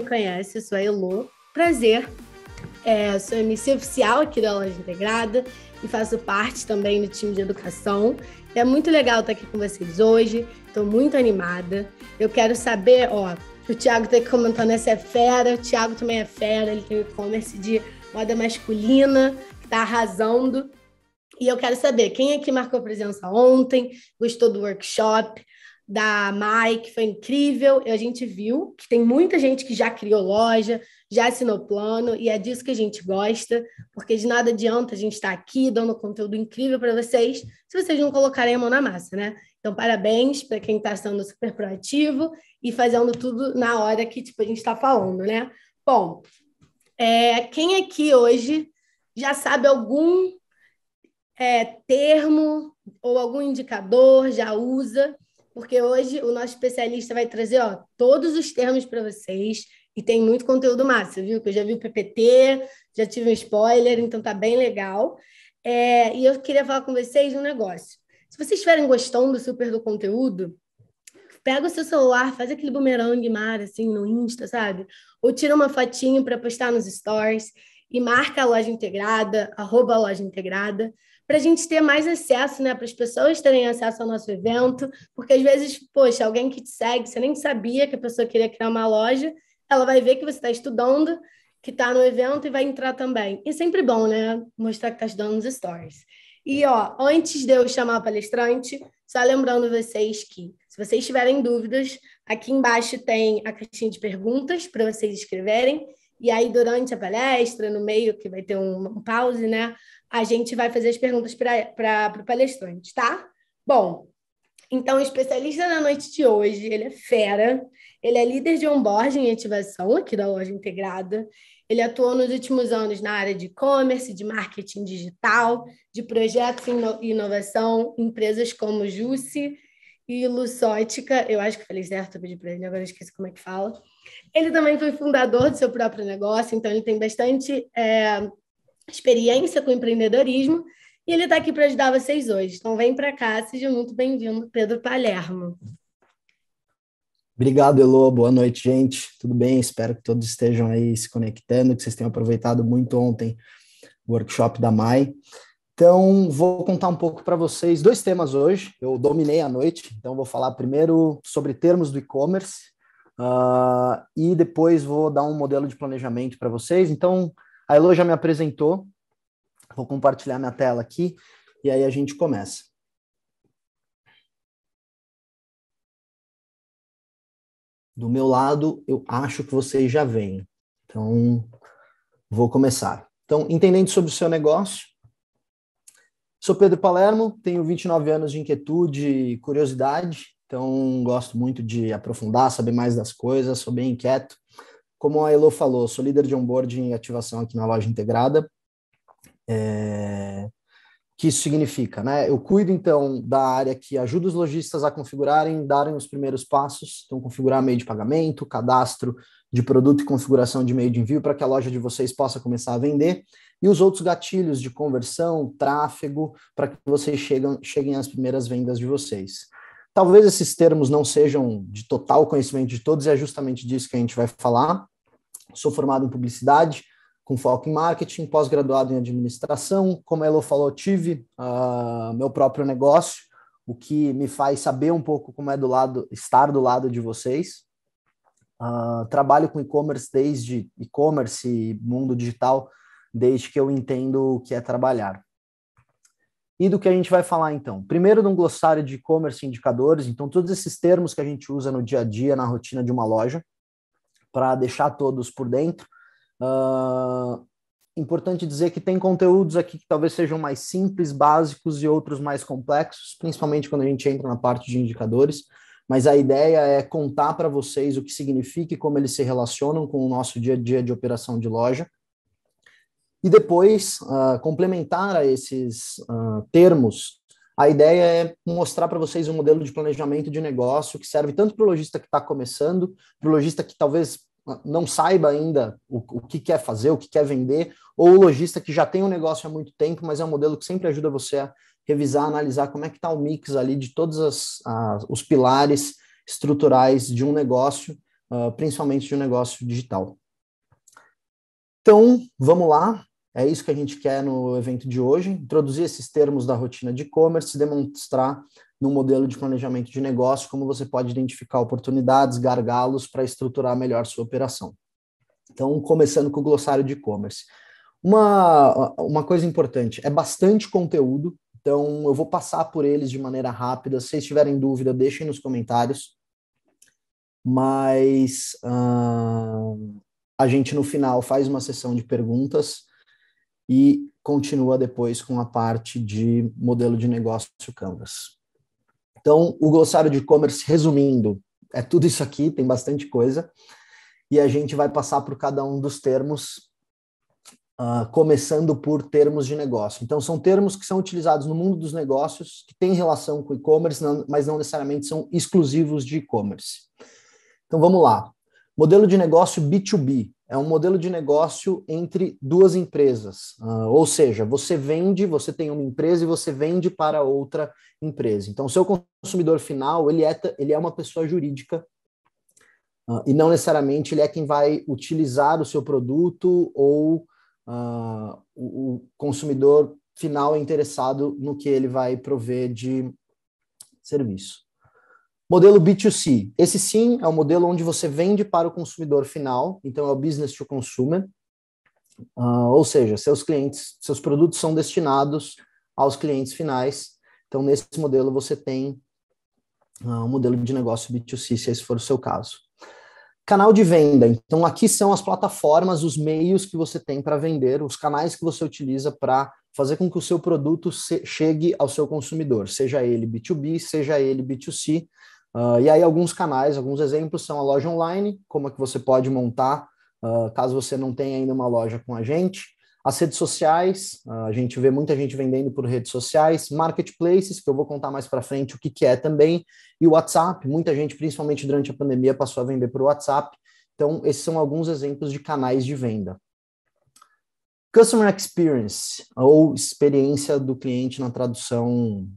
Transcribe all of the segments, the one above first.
me conhece, sou a é Elo. Prazer. É, sou MC oficial aqui da Loja Integrada e faço parte também do time de educação. É muito legal estar aqui com vocês hoje. Estou muito animada. Eu quero saber, ó, o Thiago tá comentando essa é fera. O Thiago também é fera. Ele tem e-commerce de moda masculina, que está arrasando. E eu quero saber quem aqui marcou presença ontem, gostou do workshop, da Mai, que foi incrível. A gente viu que tem muita gente que já criou loja, já assinou plano, e é disso que a gente gosta, porque de nada adianta a gente estar tá aqui dando conteúdo incrível para vocês se vocês não colocarem a mão na massa, né? Então, parabéns para quem está sendo super proativo e fazendo tudo na hora que tipo, a gente está falando, né? Bom, é, quem aqui hoje já sabe algum é, termo ou algum indicador, já usa porque hoje o nosso especialista vai trazer ó, todos os termos para vocês e tem muito conteúdo massa, viu? Que eu já vi o PPT, já tive um spoiler, então tá bem legal. É, e eu queria falar com vocês um negócio. Se vocês estiverem gostando super do conteúdo, pega o seu celular, faz aquele bumerangue mar, assim, no Insta, sabe? Ou tira uma fotinho para postar nos stories e marca a loja integrada, arroba a loja integrada, para a gente ter mais acesso, né? Para as pessoas terem acesso ao nosso evento, porque às vezes, poxa, alguém que te segue, você nem sabia que a pessoa queria criar uma loja, ela vai ver que você está estudando, que está no evento e vai entrar também. E sempre bom, né? Mostrar que está estudando nos stories. E ó, antes de eu chamar o palestrante, só lembrando vocês que, se vocês tiverem dúvidas, aqui embaixo tem a caixinha de perguntas para vocês escreverem. E aí, durante a palestra, no meio, que vai ter um, um pause, né? a gente vai fazer as perguntas para o palestrante, tá? Bom, então, o especialista da noite de hoje, ele é fera, ele é líder de onboarding e ativação aqui da loja integrada. Ele atuou nos últimos anos na área de e-commerce, de marketing digital, de projetos e inovação, empresas como Jussi e Luxótica. Eu acho que falei certo, eu pedi para ele, agora eu esqueci como é que fala. Ele também foi fundador do seu próprio negócio, então ele tem bastante é, experiência com empreendedorismo, e ele está aqui para ajudar vocês hoje. Então, vem para cá, seja muito bem-vindo, Pedro Palermo. Obrigado, Elô. Boa noite, gente. Tudo bem? Espero que todos estejam aí se conectando, que vocês tenham aproveitado muito ontem o workshop da MAI. Então, vou contar um pouco para vocês dois temas hoje. Eu dominei a noite, então vou falar primeiro sobre termos do e-commerce uh, e depois vou dar um modelo de planejamento para vocês. Então, a Elo já me apresentou, vou compartilhar minha tela aqui e aí a gente começa. Do meu lado, eu acho que vocês já vêm. Então, vou começar. Então, entendendo sobre o seu negócio, Sou Pedro Palermo, tenho 29 anos de inquietude e curiosidade, então gosto muito de aprofundar, saber mais das coisas, sou bem inquieto. Como a Elo falou, sou líder de onboarding e ativação aqui na loja integrada. É... O que isso significa? Né? Eu cuido, então, da área que ajuda os lojistas a configurarem, darem os primeiros passos, então configurar meio de pagamento, cadastro de produto e configuração de meio de envio para que a loja de vocês possa começar a vender, e os outros gatilhos de conversão, tráfego, para que vocês cheguem às primeiras vendas de vocês. Talvez esses termos não sejam de total conhecimento de todos, e é justamente disso que a gente vai falar. Sou formado em publicidade, com foco em marketing, pós-graduado em administração. Como a Elo falou, tive uh, meu próprio negócio, o que me faz saber um pouco como é do lado, estar do lado de vocês. Uh, trabalho com e-commerce desde e-commerce e mundo digital, desde que eu entendo o que é trabalhar e do que a gente vai falar então. Primeiro, de um glossário de e-commerce indicadores, então todos esses termos que a gente usa no dia a dia, na rotina de uma loja, para deixar todos por dentro. Uh, importante dizer que tem conteúdos aqui que talvez sejam mais simples, básicos e outros mais complexos, principalmente quando a gente entra na parte de indicadores. Mas a ideia é contar para vocês o que significa e como eles se relacionam com o nosso dia a dia de operação de loja e depois, uh, complementar a esses uh, termos, a ideia é mostrar para vocês um modelo de planejamento de negócio que serve tanto para o lojista que está começando, para o lojista que talvez ah, não saiba ainda o, o, que quer fazer, o que quer vender, ou o lojista que já tem um negócio há muito tempo, mas é um modelo que sempre ajuda você a revisar, analisar como é que está o mix ali de todos as, as, os pilares estruturais de um negócio, uh, principalmente de um negócio digital. Então, vamos lá. É isso que a gente quer no evento de hoje: introduzir esses termos da rotina de e-commerce, demonstrar no modelo de planejamento de negócio como você pode identificar oportunidades, gargalos para estruturar melhor sua operação. Então, começando com o glossário de e-commerce. Uma, uma coisa importante: é bastante conteúdo, então eu vou passar por eles de maneira rápida. Se vocês tiverem dúvida, deixem nos comentários. Mas uh, a gente no final faz uma sessão de perguntas e continua depois com a parte de modelo de negócio Canvas. Então, o glossário de e-commerce, resumindo, é tudo isso aqui, tem bastante coisa, e a gente vai passar por cada um dos termos, uh, começando por termos de negócio. Então, são termos que são utilizados no mundo dos negócios, que têm relação com e-commerce, mas não necessariamente são exclusivos de e-commerce. Então, vamos lá. Modelo de negócio B2B, é um modelo de negócio entre duas empresas. Uh, ou seja, você vende, você tem uma empresa e você vende para outra empresa. Então, o seu consumidor final, ele é, ele é uma pessoa jurídica uh, e não necessariamente ele é quem vai utilizar o seu produto ou uh, o, consumidor final é interessado no que ele vai prover de serviço. Modelo B2C. Esse sim é o modelo onde você vende para o consumidor final, então é o business to consumer. Uh, ou seja, seus clientes, seus produtos são destinados aos clientes finais. Então, nesse modelo, você tem uh, um modelo de negócio B2C, se esse for o seu caso. Canal de venda. Então, aqui são as plataformas, os meios que você tem para vender, os canais que você utiliza para fazer com que o seu produto chegue ao seu consumidor, seja ele B2B, seja ele B2C. Uh, e aí alguns canais, alguns exemplos são a loja online, como é que você pode montar, uh, caso você não tenha ainda uma loja com a gente. As redes sociais, uh, a gente vê muita gente vendendo por redes sociais, marketplaces, que eu vou contar mais para frente o que, que é também, e o WhatsApp, muita gente, principalmente durante a pandemia, passou a vender por WhatsApp. Então, esses são alguns exemplos de canais de venda. Customer Experience, ou experiência do cliente na tradução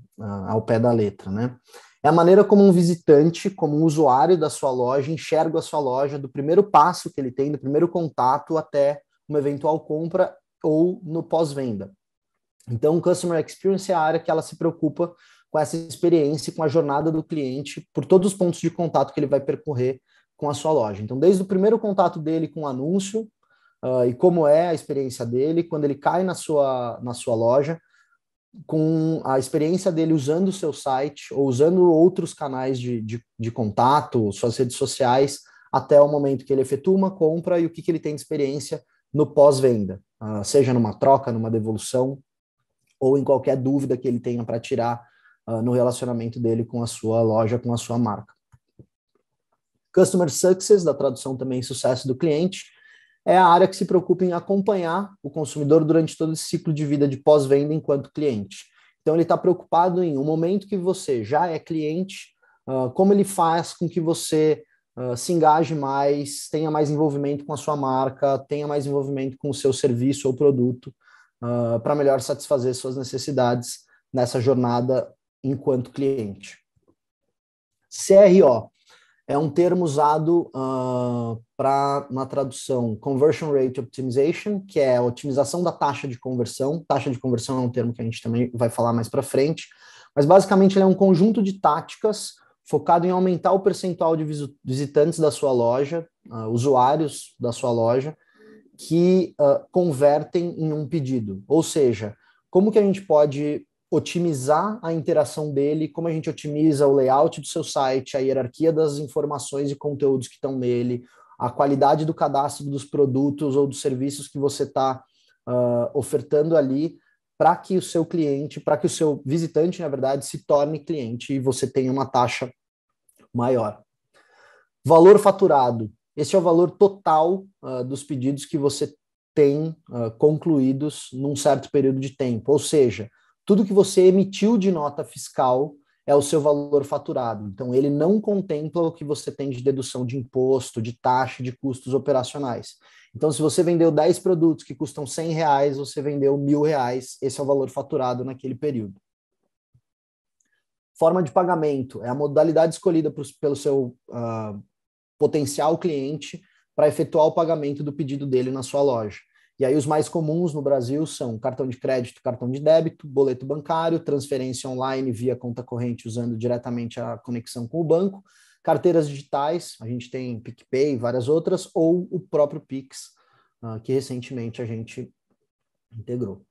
ao pé da letra, né? É a maneira como um visitante, como um usuário da sua loja, enxerga a sua loja do primeiro passo que ele tem, do primeiro contato até uma eventual compra ou no pós-venda. Então, o Customer Experience é a área que ela se preocupa com essa experiência, com a jornada do cliente, por todos os pontos de contato que ele vai percorrer com a sua loja. Então, desde o primeiro contato dele com o anúncio uh, e como é a experiência dele, quando ele cai na sua, na sua loja, com a experiência dele usando o seu site ou usando outros canais de, de, de, contato, suas redes sociais, até o momento que ele efetua uma compra e o que, que ele tem de experiência no pós-venda, uh, seja numa troca, numa devolução ou em qualquer dúvida que ele tenha para tirar uh, no relacionamento dele com a sua loja, com a sua marca. Customer Success, da tradução também sucesso do cliente, é a área que se preocupa em acompanhar o consumidor durante todo esse ciclo de vida de pós-venda enquanto cliente. Então, ele está preocupado em, o um momento que você já é cliente, uh, como ele faz com que você uh, se engaje mais, tenha mais envolvimento com a sua marca, tenha mais envolvimento com o seu serviço ou produto, uh, ah, para melhor satisfazer suas necessidades nessa jornada enquanto cliente. CRO é um termo usado uh, para na tradução conversion rate optimization, que é a otimização da taxa de conversão. Taxa de conversão é um termo que a gente também vai falar mais para frente, mas basicamente ele é um conjunto de táticas focado em aumentar o percentual de visitantes da sua loja, uh, usuários da sua loja, que uh, convertem em um pedido. Ou seja, como que a gente pode otimizar a interação dele, como a gente otimiza o layout do seu site, a hierarquia das informações e conteúdos que estão nele, a qualidade do cadastro dos produtos ou dos serviços que você está uh, ah, ofertando ali, para que o seu cliente, para que o seu visitante, na verdade, se torne cliente e você tenha uma taxa maior. Valor faturado. Esse é o valor total uh, dos pedidos que você tem uh, concluídos num certo período de tempo. Ou seja, tudo que você emitiu de nota fiscal é o seu valor faturado. Então, ele não contempla o que você tem de dedução de imposto, de taxa, de custos operacionais. Então, se você vendeu 10 produtos que custam 100 reais, você vendeu mil reais, esse é o valor faturado naquele período. Forma de pagamento é a modalidade escolhida pelo seu uh, potencial cliente para efetuar o pagamento do pedido dele na sua loja. E aí os mais comuns no Brasil são cartão de crédito, cartão de débito, boleto bancário, transferência online via conta corrente usando diretamente a conexão com o banco, carteiras digitais, a gente tem PicPay e várias outras, ou o próprio Pix, ah, que recentemente a gente integrou.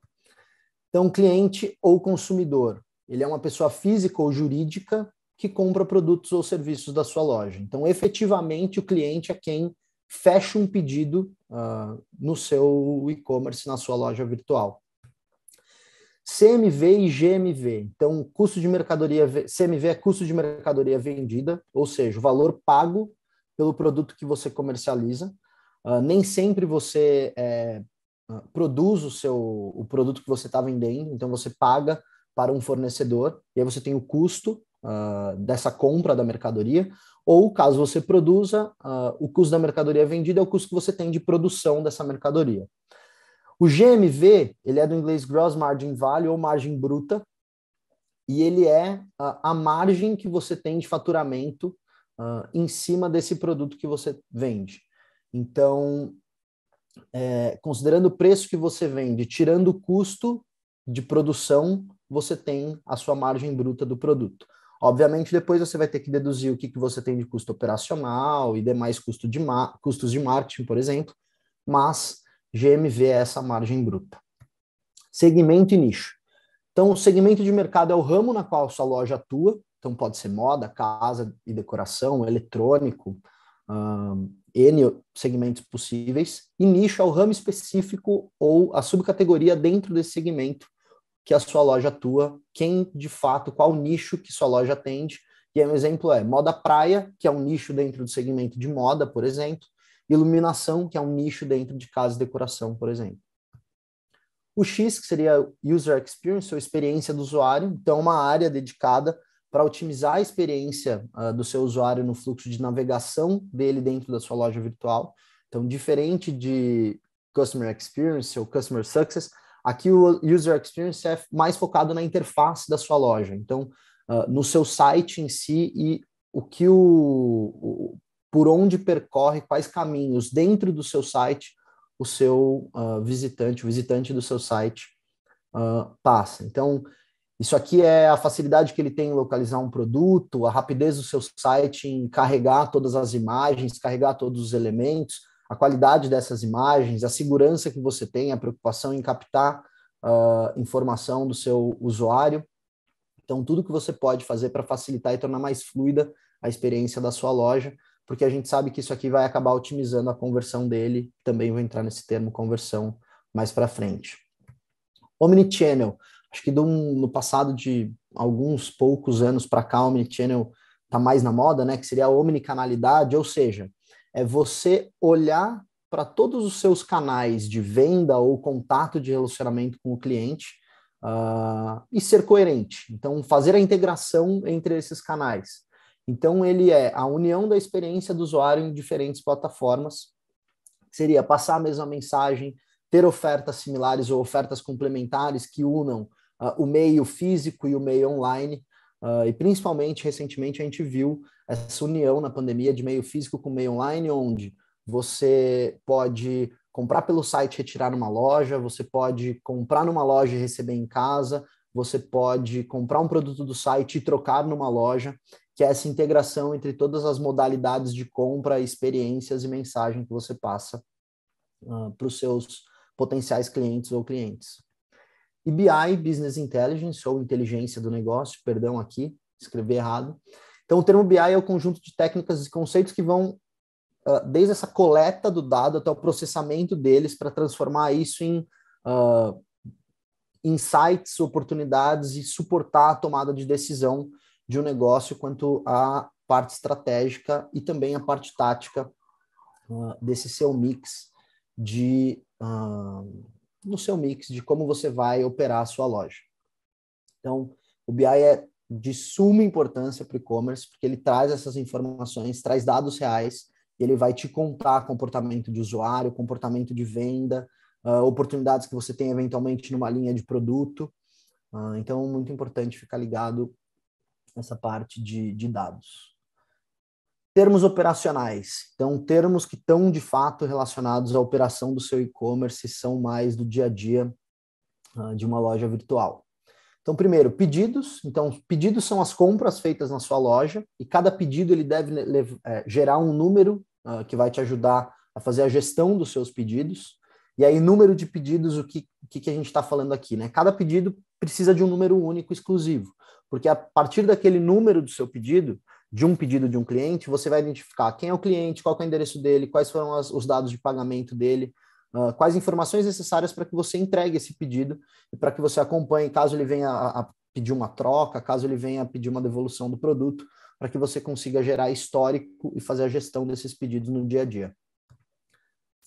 Então, cliente ou consumidor, ele é uma pessoa física ou jurídica que compra produtos ou serviços da sua loja. Então, efetivamente, o cliente é quem fecha um pedido uh, no seu e-commerce, na sua loja virtual. CMV e GMV. Então, custo de mercadoria CMV é custo de mercadoria vendida, ou seja, o valor pago pelo produto que você comercializa. Uh, nem sempre você é, ah, produz o seu o produto que você está vendendo, então você paga para um fornecedor e aí você tem o custo uh, dessa compra da mercadoria, ou caso você produza, uh, o custo da mercadoria vendida é o custo que você tem de produção dessa mercadoria. O GMV, ele é do inglês Gross Margin Value ou margem bruta, e ele é a, ah, a margem que você tem de faturamento uh, em cima desse produto que você vende. Então, é, considerando o preço que você vende, tirando o custo de produção, você tem a sua margem bruta do produto. Obviamente, depois você vai ter que deduzir o que, que você tem de custo operacional e demais custo de custos de marketing, por exemplo, mas GMV é essa margem bruta. Segmento e nicho. Então, o segmento de mercado é o ramo na qual sua loja atua, então pode ser moda, casa e decoração, eletrônico, um, N segmentos possíveis, e nicho é o ramo específico ou a subcategoria dentro desse segmento que a sua loja atua, quem de fato, qual nicho que sua loja atende. E aí um exemplo é moda praia, que é um nicho dentro do segmento de moda, por exemplo, iluminação, que é um nicho dentro de casa e decoração, por exemplo. O X, que seria User Experience, ou experiência do usuário, então é uma área dedicada para otimizar a experiência uh, do seu usuário no fluxo de navegação dele dentro da sua loja virtual. Então, diferente de Customer Experience ou Customer Success, Aqui o User Experience é mais focado na interface da sua loja, então uh, no seu site em si e o que o, o, por onde percorre, quais caminhos dentro do seu site o seu uh, visitante, o visitante do seu site uh, passa. Então isso aqui é a facilidade que ele tem em localizar um produto, a rapidez do seu site em carregar todas as imagens, carregar todos os elementos, a qualidade dessas imagens, a segurança que você tem, a preocupação em captar uh, informação do seu usuário. Então, tudo que você pode fazer para facilitar e tornar mais fluida a experiência da sua loja, porque a gente sabe que isso aqui vai acabar otimizando a conversão dele, também vou entrar nesse termo conversão mais para frente. Omnichannel, acho que no passado de alguns poucos anos para cá, Omnichannel está mais na moda, né? Que seria a omnicanalidade, ou seja, é você olhar para todos os seus canais de venda ou contato de relacionamento com o cliente uh, e ser coerente. Então, fazer a integração entre esses canais. Então, ele é a união da experiência do usuário em diferentes plataformas. Seria passar a mesma mensagem, ter ofertas similares ou ofertas complementares que unam uh, o meio físico e o meio online. Uh, e principalmente recentemente a gente viu essa união na pandemia de meio físico com meio online, onde você pode comprar pelo site e retirar numa loja, você pode comprar numa loja e receber em casa, você pode comprar um produto do site e trocar numa loja, que é essa integração entre todas as modalidades de compra, experiências e mensagem que você passa uh, para os seus potenciais clientes ou clientes e BI, Business Intelligence, ou inteligência do negócio, perdão aqui, escrevi errado. Então, o termo BI é o conjunto de técnicas e conceitos que vão uh, desde essa coleta do dado até o processamento deles para transformar isso em uh, insights, oportunidades e suportar a tomada de decisão de um negócio quanto à parte estratégica e também a parte tática uh, desse seu mix de no seu mix de como você vai operar a sua loja. Então, o BI é de suma importância para o e-commerce, porque ele traz essas informações, traz dados reais, e ele vai te contar comportamento de usuário, comportamento de venda, uh, oportunidades que você tem eventualmente numa linha de produto. Uh, então, muito importante ficar ligado nessa parte de, de dados. Termos operacionais. Então, termos que estão de fato relacionados à operação do seu e-commerce são mais do dia a dia uh, de uma loja virtual. Então, primeiro, pedidos. Então, pedidos são as compras feitas na sua loja e cada pedido ele deve é, gerar um número uh, que vai te ajudar a fazer a gestão dos seus pedidos. E aí, número de pedidos, o que, que, que a gente está falando aqui? Né? Cada pedido precisa de um número único exclusivo, porque a partir daquele número do seu pedido, de um pedido de um cliente, você vai identificar quem é o cliente, qual é o endereço dele, quais foram as, os dados de pagamento dele, uh, quais informações necessárias para que você entregue esse pedido e para que você acompanhe caso ele venha a, a pedir uma troca, caso ele venha a pedir uma devolução do produto, para que você consiga gerar histórico e fazer a gestão desses pedidos no dia a dia.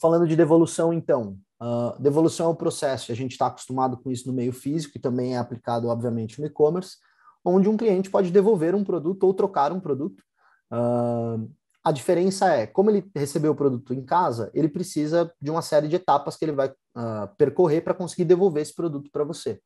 Falando de devolução, então, uh, devolução é um processo, a gente está acostumado com isso no meio físico e também é aplicado, obviamente, no e-commerce onde um cliente pode devolver um produto ou trocar um produto. Uh, a diferença é, como ele recebeu o produto em casa, ele precisa de uma série de etapas que ele vai uh, percorrer para conseguir devolver esse produto para você.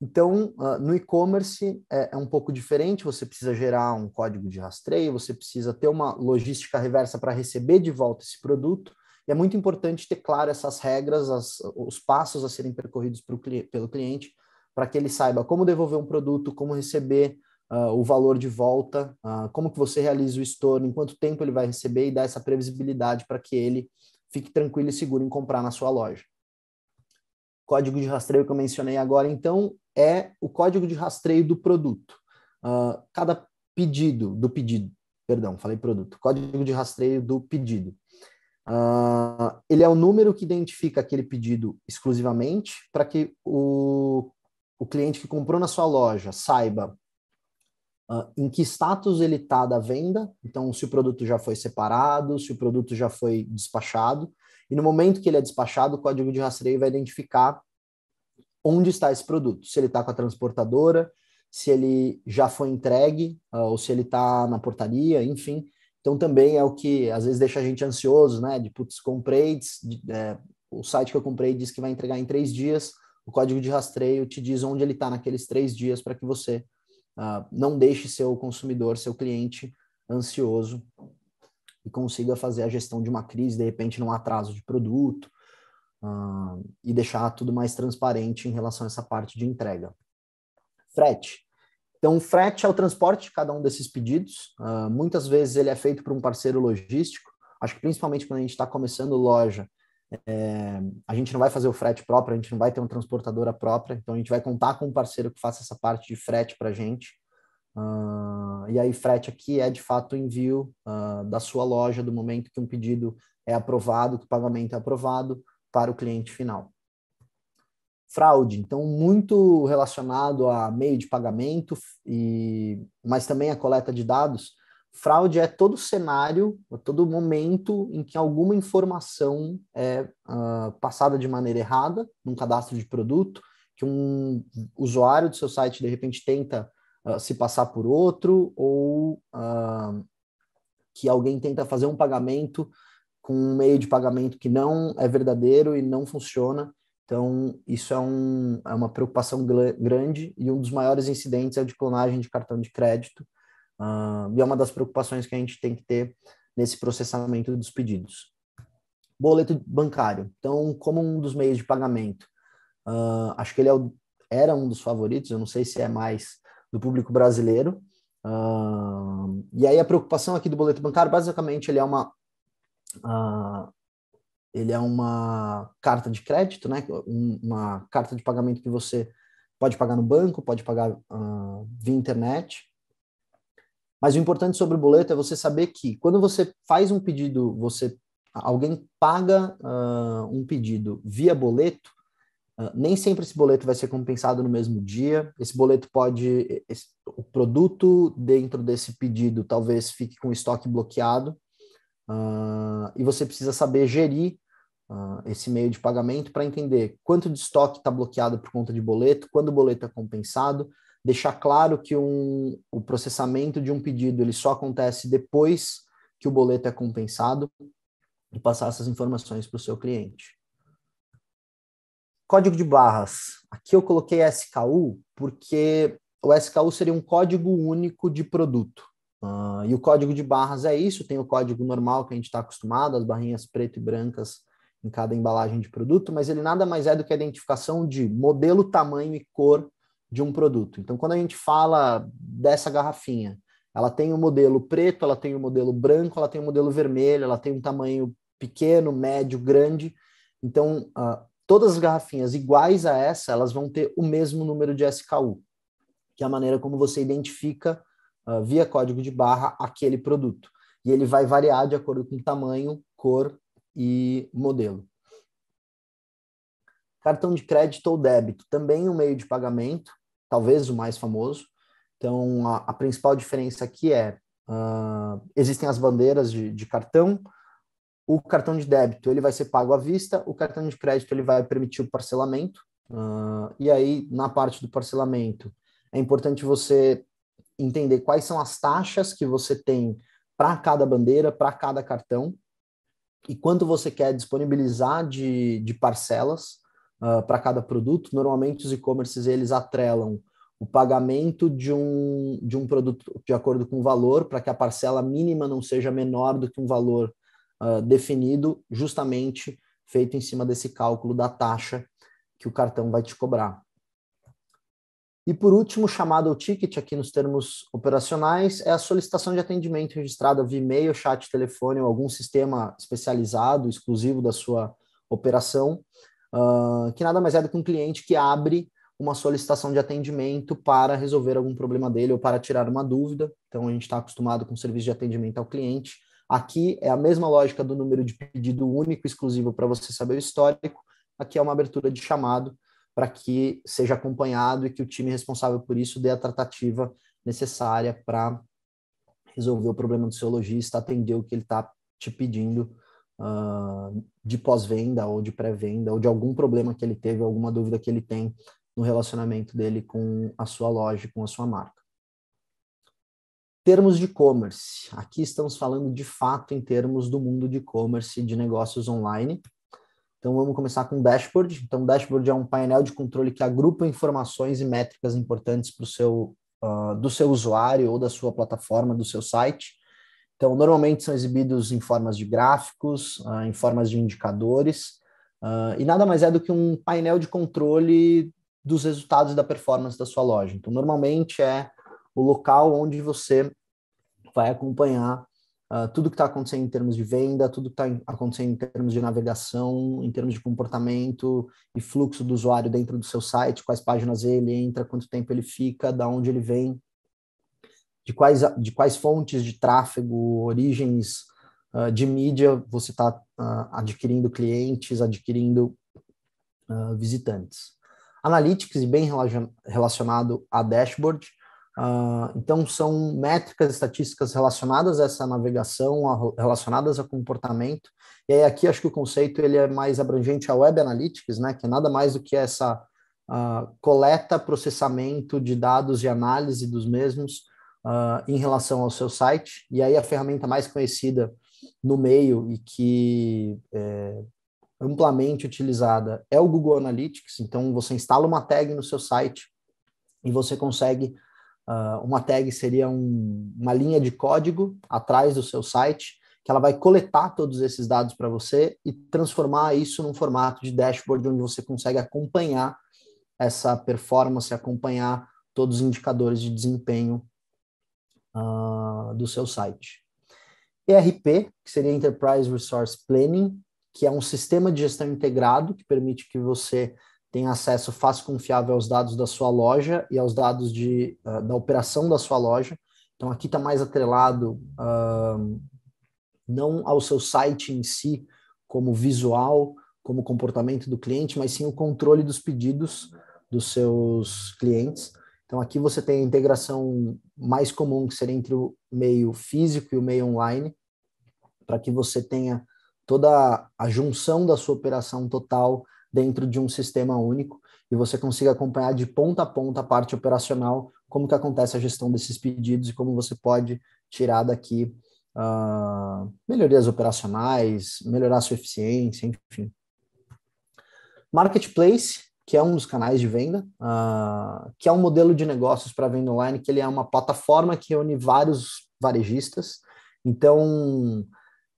Então, uh, no e-commerce é, é, um pouco diferente, você precisa gerar um código de rastreio, você precisa ter uma logística reversa para receber de volta esse produto, e é muito importante ter claro essas regras, as, os passos a serem percorridos pro, pelo cliente, para que ele saiba como devolver um produto, como receber uh, o valor de volta, uh, como que você realiza o estorno, em quanto tempo ele vai receber e dar essa previsibilidade para que ele fique tranquilo e seguro em comprar na sua loja. Código de rastreio que eu mencionei agora, então, é o código de rastreio do produto. Uh, cada pedido, do pedido, perdão, falei produto, código de rastreio do pedido. Uh, ele é o número que identifica aquele pedido exclusivamente para que o o cliente que comprou na sua loja saiba uh, em que status ele está da venda, então se o produto já foi separado, se o produto já foi despachado, e no momento que ele é despachado, o código de rastreio vai identificar onde está esse produto, se ele está com a transportadora, se ele já foi entregue uh, ou se ele está na portaria, enfim. Então também é o que às vezes deixa a gente ansioso, né? De putz, comprei, de, é, o site que eu comprei diz que vai entregar em três dias, o código de rastreio te diz onde ele está naqueles três dias para que você uh, não deixe seu consumidor, seu cliente ansioso e consiga fazer a gestão de uma crise, de repente, num atraso de produto uh, e deixar tudo mais transparente em relação a essa parte de entrega. Frete. Então, frete é o transporte de cada um desses pedidos. Uh, muitas vezes ele é feito por um parceiro logístico. Acho que principalmente quando a gente está começando loja, é, a gente não vai fazer o frete próprio, a gente não vai ter uma transportadora própria, então a gente vai contar com um parceiro que faça essa parte de frete para a gente. Uh, e aí, frete aqui é de fato o envio uh, da sua loja do momento que um pedido é aprovado, que o pagamento é aprovado para o cliente final. Fraude, então, muito relacionado a meio de pagamento, e mas também a coleta de dados Fraude é todo cenário, é todo momento em que alguma informação é uh, passada de maneira errada num cadastro de produto, que um usuário do seu site de repente tenta uh, se passar por outro, ou uh, que alguém tenta fazer um pagamento com um meio de pagamento que não é verdadeiro e não funciona. Então, isso é, um, é uma preocupação grande e um dos maiores incidentes é o de clonagem de cartão de crédito Uh, e é uma das preocupações que a gente tem que ter nesse processamento dos pedidos. Boleto bancário. Então, como um dos meios de pagamento, uh, acho que ele é o, era um dos favoritos, eu não sei se é mais do público brasileiro. Uh, e aí a preocupação aqui do boleto bancário, basicamente, ele é uma uh, ele é uma carta de crédito, né? Uma carta de pagamento que você pode pagar no banco, pode pagar uh, via internet mas o importante sobre o boleto é você saber que quando você faz um pedido, você alguém paga uh, um pedido via boleto, uh, nem sempre esse boleto vai ser compensado no mesmo dia. Esse boleto pode. Esse, o produto dentro desse pedido talvez fique com estoque bloqueado. Uh, e você precisa saber gerir esse meio de pagamento para entender quanto de estoque está bloqueado por conta de boleto, quando o boleto é compensado, deixar claro que um, o processamento de um pedido ele só acontece depois que o boleto é compensado e passar essas informações para o seu cliente. Código de barras. Aqui eu coloquei SKU porque o SKU seria um código único de produto. Uh, e o código de barras é isso, tem o código normal que a gente está acostumado, as barrinhas preto e brancas em cada embalagem de produto, mas ele nada mais é do que a identificação de modelo, tamanho e cor de um produto. Então, quando a gente fala dessa garrafinha, ela tem o um modelo preto, ela tem o um modelo branco, ela tem o um modelo vermelho, ela tem um tamanho pequeno, médio, grande. Então, uh, todas as garrafinhas iguais a essa, elas vão ter o mesmo número de SKU, que é a maneira como você identifica uh, via código de barra aquele produto. E ele vai variar de acordo com tamanho, cor e modelo. Cartão de crédito ou débito, também um meio de pagamento talvez o mais famoso. Então, a, a principal diferença aqui é: uh, existem as bandeiras de, de, cartão. O cartão de débito ele vai ser pago à vista, o cartão de crédito ele vai permitir o parcelamento. Uh, e aí, na parte do parcelamento, é importante você entender quais são as taxas que você tem para cada bandeira, para cada cartão, e quanto você quer disponibilizar de, de parcelas uh, ah, para cada produto. Normalmente os e-commerces eles atrelam o pagamento de um, de um produto de acordo com o valor, para que a parcela mínima não seja menor do que um valor uh, definido, justamente feito em cima desse cálculo da taxa que o cartão vai te cobrar. E por último, chamado o ticket, aqui nos termos operacionais, é a solicitação de atendimento registrada via e-mail, chat, telefone ou algum sistema especializado, exclusivo da sua operação, uh, que nada mais é do que um cliente que abre uma solicitação de atendimento para resolver algum problema dele ou para tirar uma dúvida. Então, a gente está acostumado com o serviço de atendimento ao cliente. Aqui é a mesma lógica do número de pedido único exclusivo para você saber o histórico. Aqui é uma abertura de chamado para que seja acompanhado e que o time responsável por isso dê a tratativa necessária para resolver o problema do seu lojista, atender o que ele está te pedindo uh, de pós-venda ou de pré-venda ou de algum problema que ele teve, alguma dúvida que ele tem no relacionamento dele com a sua loja, com a sua marca. Termos de e-commerce. Aqui estamos falando de fato em termos do mundo de e-commerce de negócios online. Então vamos começar com o dashboard. Então, o dashboard é um painel de controle que agrupa informações e métricas importantes para o seu uh, do seu usuário ou da sua plataforma, do seu site então, normalmente são exibidos em formas de gráficos, ah, em formas de indicadores, ah, e nada mais é do que um painel de controle dos resultados da performance da sua loja. Então, normalmente é o local onde você vai acompanhar uh, tudo que está acontecendo em termos de venda, tudo que está acontecendo em termos de navegação, em termos de comportamento e fluxo do usuário dentro do seu site, quais páginas ele entra, quanto tempo ele fica, da onde ele vem, de quais, de quais fontes de tráfego, origens uh, de mídia você está uh, ah, adquirindo clientes, adquirindo uh, visitantes. Analytics, bem relacionado a dashboard, então são métricas estatísticas relacionadas a essa navegação, a, relacionadas a comportamento, e aí aqui acho que o conceito ele é mais abrangente a Web Analytics, né, que é nada mais do que essa coleta, processamento de dados e análise dos mesmos uh, em relação ao seu site. E aí a ferramenta mais conhecida no meio e que é amplamente utilizada é o Google Analytics. Então você instala uma tag no seu site e você consegue uh, uma tag seria um, uma linha de código atrás do seu site que ela vai coletar todos esses dados para você e transformar isso num formato de dashboard onde você consegue acompanhar essa performance, acompanhar todos os indicadores de desempenho uh, do seu site. ERP, que seria Enterprise Resource Planning, que é um sistema de gestão integrado que permite que você tenha acesso fácil e confiável aos dados da sua loja e aos dados de, uh, da operação da sua loja. Então, aqui está mais atrelado uh, não ao seu site em si, como visual, como comportamento do cliente, mas sim o controle dos pedidos dos seus clientes então, aqui você tem a integração mais comum, que seria entre o meio físico e o meio online, para que você tenha toda a junção da sua operação total dentro de um sistema único e você consiga acompanhar de ponta a ponta a parte operacional, como que acontece a gestão desses pedidos e como você pode tirar daqui uh, melhorias operacionais, melhorar sua eficiência, enfim. Marketplace que é um dos canais de venda, uh, que é um modelo de negócios para venda online, que ele é uma plataforma que une vários varejistas. Então,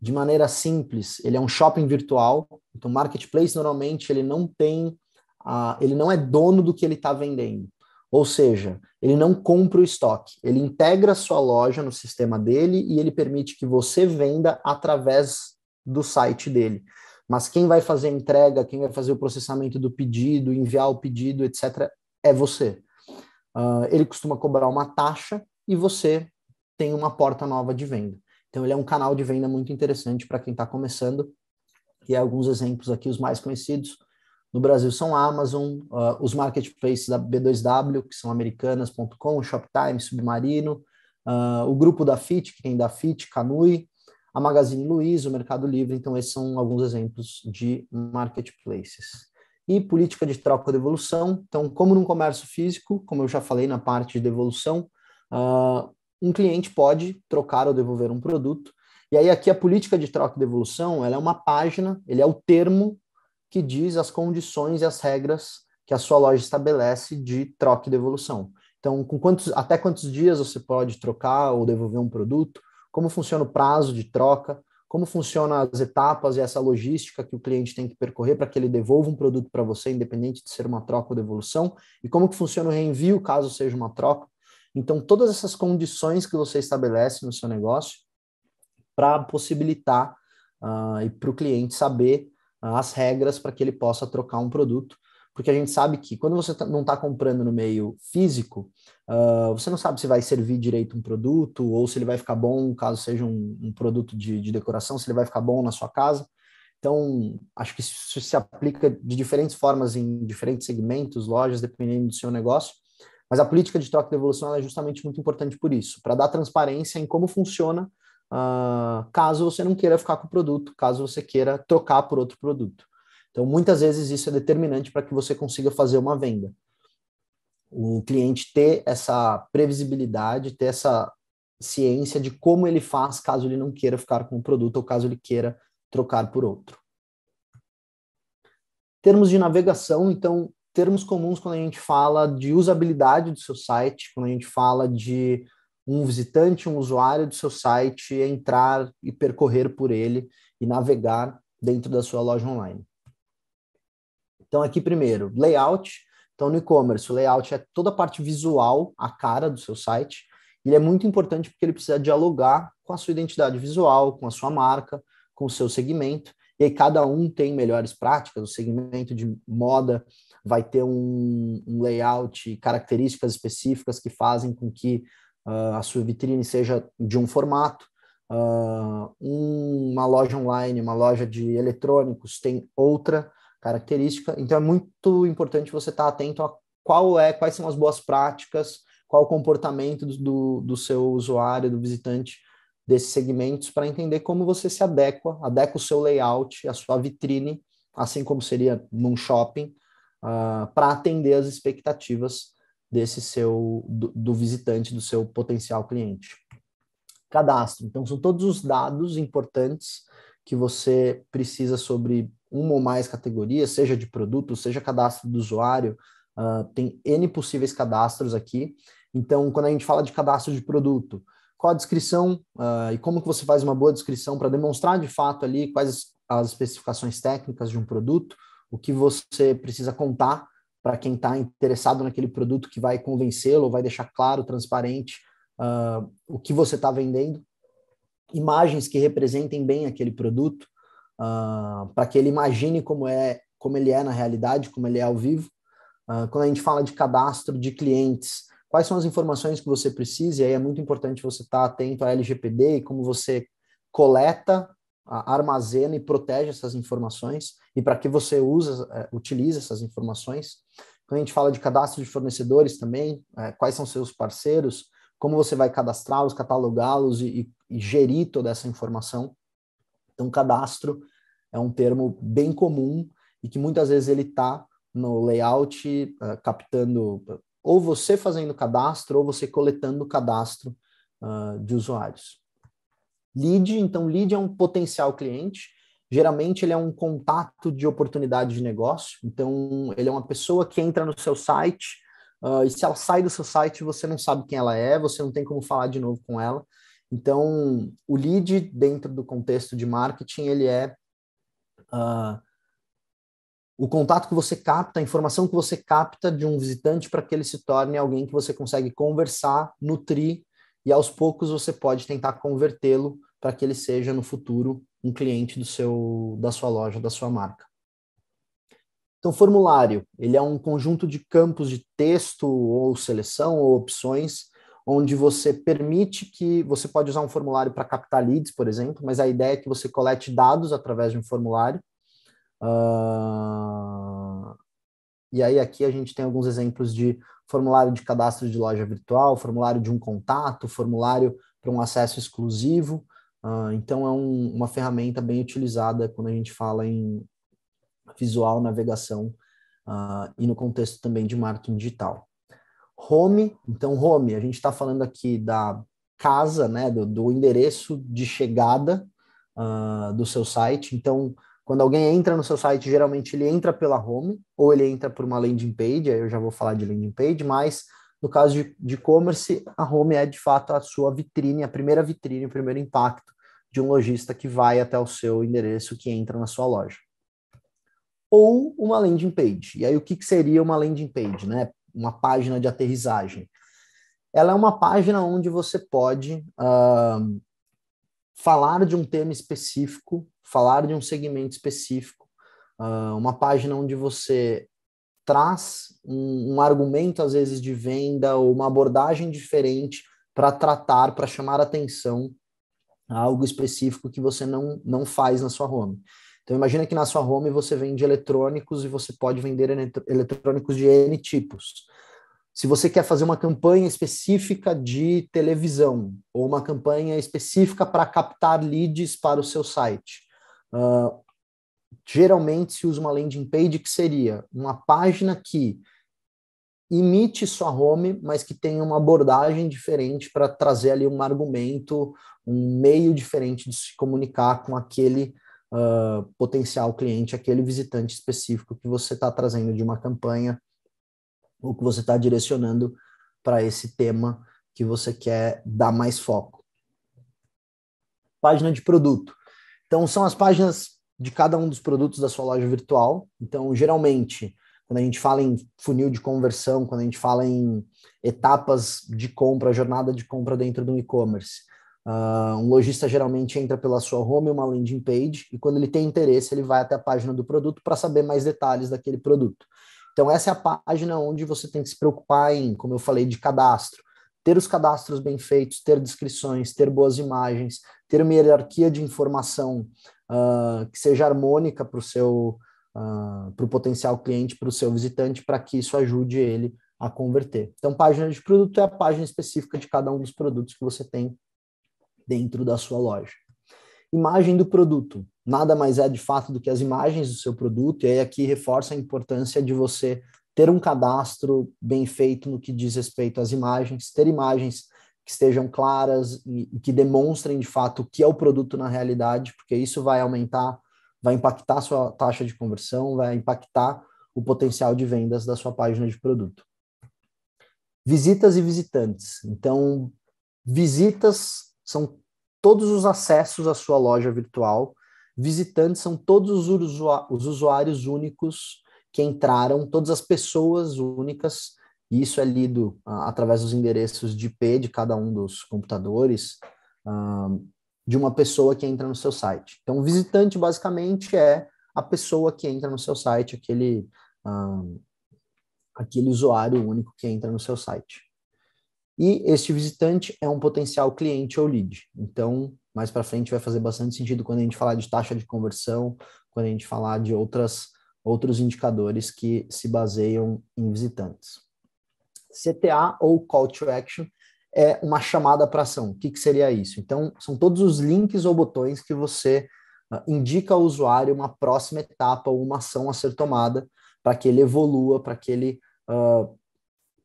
de maneira simples, ele é um shopping virtual. Então, marketplace normalmente ele não tem, uh, ele não é dono do que ele está vendendo. Ou seja, ele não compra o estoque, ele integra a sua loja no sistema dele e ele permite que você venda através do site dele. Mas quem vai fazer a entrega, quem vai fazer o processamento do pedido, enviar o pedido, etc., é você. Uh, ele costuma cobrar uma taxa e você tem uma porta nova de venda. Então, ele é um canal de venda muito interessante para quem está começando. E alguns exemplos aqui, os mais conhecidos no Brasil são a Amazon, uh, os marketplaces da B2W, que são americanas.com, Shoptime, Submarino, uh, o grupo da FIT, que tem da FIT, Canui, a Magazine Luiza, o Mercado Livre. Então, esses são alguns exemplos de marketplaces. E política de troca ou devolução. Então, como no comércio físico, como eu já falei na parte de devolução, uh, um cliente pode trocar ou devolver um produto. E aí aqui a política de troca e devolução, ela é uma página, ele é o termo que diz as condições e as regras que a sua loja estabelece de troca e devolução. Então, com quantos, até quantos dias você pode trocar ou devolver um produto? como funciona o prazo de troca, como funcionam as etapas e essa logística que o cliente tem que percorrer para que ele devolva um produto para você, independente de ser uma troca ou devolução, e como que funciona o reenvio caso seja uma troca. Então, todas essas condições que você estabelece no seu negócio para possibilitar uh, e para o cliente saber uh, as regras para que ele possa trocar um produto porque a gente sabe que quando você tá, não está comprando no meio físico, uh, você não sabe se vai servir direito um produto ou se ele vai ficar bom, caso seja um, um produto de, de decoração, se ele vai ficar bom na sua casa. Então, acho que isso se aplica de diferentes formas em diferentes segmentos, lojas, dependendo do seu negócio. Mas a política de troca e devolução é justamente muito importante por isso, para dar transparência em como funciona, uh, caso você não queira ficar com o produto, caso você queira trocar por outro produto. Então, muitas vezes isso é determinante para que você consiga fazer uma venda. O cliente ter essa previsibilidade, ter essa ciência de como ele faz caso ele não queira ficar com o produto ou caso ele queira trocar por outro. Termos de navegação, então, termos comuns quando a gente fala de usabilidade do seu site, quando a gente fala de um visitante, um usuário do seu site entrar e percorrer por ele e navegar dentro da sua loja online. Então, aqui primeiro, layout. Então, no e-commerce, o layout é toda a parte visual, a cara do seu site. Ele é muito importante porque ele precisa dialogar com a sua identidade visual, com a sua marca, com o seu segmento. E aí, cada um tem melhores práticas. O segmento de moda vai ter um, um layout, características específicas que fazem com que uh, a sua vitrine seja de um formato. Uh, uma loja online, uma loja de eletrônicos tem outra característica. Então é muito importante você estar atento a qual é, quais são as boas práticas, qual o comportamento do, do, do seu usuário, do visitante desses segmentos, para entender como você se adequa, adequa o seu layout, a sua vitrine, assim como seria num shopping, uh, ah, para atender as expectativas desse seu do, do visitante, do seu potencial cliente. Cadastro. Então são todos os dados importantes que você precisa sobre uma ou mais categorias, seja de produto, seja cadastro do usuário, uh, tem N possíveis cadastros aqui. Então, quando a gente fala de cadastro de produto, qual a descrição uh, e como que você faz uma boa descrição para demonstrar de fato ali quais as especificações técnicas de um produto, o que você precisa contar para quem está interessado naquele produto que vai convencê-lo, vai deixar claro, transparente uh, o que você está vendendo imagens que representem bem aquele produto, uh, ah, para que ele imagine como é, como ele é na realidade, como ele é ao vivo. Uh, quando a gente fala de cadastro de clientes, quais são as informações que você precisa? E aí é muito importante você estar tá atento à LGPD e como você coleta, armazena e protege essas informações e para que você usa, é, utiliza essas informações. Quando a gente fala de cadastro de fornecedores também, é, quais são seus parceiros, como você vai cadastrá-los, catalogá-los e, e gerir toda essa informação. Então, cadastro é um termo bem comum e que muitas vezes ele está no layout uh, captando ou você fazendo cadastro ou você coletando cadastro uh, de usuários. Lead, então lead é um potencial cliente. Geralmente ele é um contato de oportunidade de negócio. Então ele é uma pessoa que entra no seu site uh, e se ela sai do seu site você não sabe quem ela é, você não tem como falar de novo com ela. Então, o lead dentro do contexto de marketing, ele é uh, o contato que você capta, a informação que você capta de um visitante para que ele se torne alguém que você consegue conversar, nutrir, e aos poucos você pode tentar convertê-lo para que ele seja no futuro um cliente do seu, da sua loja, da sua marca. Então, formulário, ele é um conjunto de campos de texto ou seleção ou opções onde você permite que você pode usar um formulário para captar leads, por exemplo, mas a ideia é que você colete dados através de um formulário. Uh, e aí aqui a gente tem alguns exemplos de formulário de cadastro de loja virtual, formulário de um contato, formulário para um acesso exclusivo. Uh, então é um, uma ferramenta bem utilizada quando a gente fala em visual, navegação uh, e no contexto também de marketing digital home. Então, home, a gente está falando aqui da casa, né, do, do endereço de chegada uh, do seu site. Então, quando alguém entra no seu site, geralmente ele entra pela home ou ele entra por uma landing page. Aí eu já vou falar de landing page, mas no caso de e-commerce, a home é de fato a sua vitrine, a primeira vitrine, o primeiro impacto de um lojista que vai até o seu endereço, que entra na sua loja. Ou uma landing page. E aí, o que, que seria uma landing page? Né? uma página de aterrissagem. Ela é uma página onde você pode uh, falar de um tema específico, falar de um segmento específico, uh, uma página onde você traz um, um, argumento, às vezes, de venda ou uma abordagem diferente para tratar, para chamar atenção a algo específico que você não, não faz na sua home. Então imagina que na sua home você vende eletrônicos e você pode vender eletrônicos de N tipos. Se você quer fazer uma campanha específica de televisão ou uma campanha específica para captar leads para o seu site, uh, geralmente se usa uma landing page que seria uma página que imite sua home, mas que tenha uma abordagem diferente para trazer ali um argumento, um meio diferente de se comunicar com aquele uh, ah, potencial cliente, aquele visitante específico que você está trazendo de uma campanha ou que você está direcionando para esse tema que você quer dar mais foco. Página de produto. Então, são as páginas de cada um dos produtos da sua loja virtual. Então, geralmente, quando a gente fala em funil de conversão, quando a gente fala em etapas de compra, jornada de compra dentro do e-commerce, Uh, um lojista geralmente entra pela sua home, uma landing page, e quando ele tem interesse, ele vai até a página do produto para saber mais detalhes daquele produto. Então, essa é a página onde você tem que se preocupar em, como eu falei, de cadastro. Ter os cadastros bem feitos, ter descrições, ter boas imagens, ter uma hierarquia de informação uh, que seja harmônica para o seu uh, ah, para o potencial cliente, para o seu visitante, para que isso ajude ele a converter. Então, página de produto é a página específica de cada um dos produtos que você tem dentro da sua loja. Imagem do produto. Nada mais é de fato do que as imagens do seu produto, e aí aqui reforça a importância de você ter um cadastro bem feito no que diz respeito às imagens, ter imagens que estejam claras e que demonstrem de fato o que é o produto na realidade, porque isso vai aumentar, vai impactar a sua taxa de conversão, vai impactar o potencial de vendas da sua página de produto. Visitas e visitantes. Então, visitas são todos os acessos à sua loja virtual, visitantes são todos os, usuários únicos que entraram, todas as pessoas únicas, e isso é lido uh, através dos endereços de IP de cada um dos computadores, uh, de uma pessoa que entra no seu site. Então, visitante basicamente é a pessoa que entra no seu site, aquele, uh, aquele usuário único que entra no seu site. E este visitante é um potencial cliente ou lead. Então, mais para frente vai fazer bastante sentido quando a gente falar de taxa de conversão, quando a gente falar de outras, outros indicadores que se baseiam em visitantes. CTA ou Call to Action é uma chamada para ação. O que, que seria isso? Então, são todos os links ou botões que você ah, indica ao usuário uma próxima etapa ou uma ação a ser tomada para que ele evolua, para que ele uh,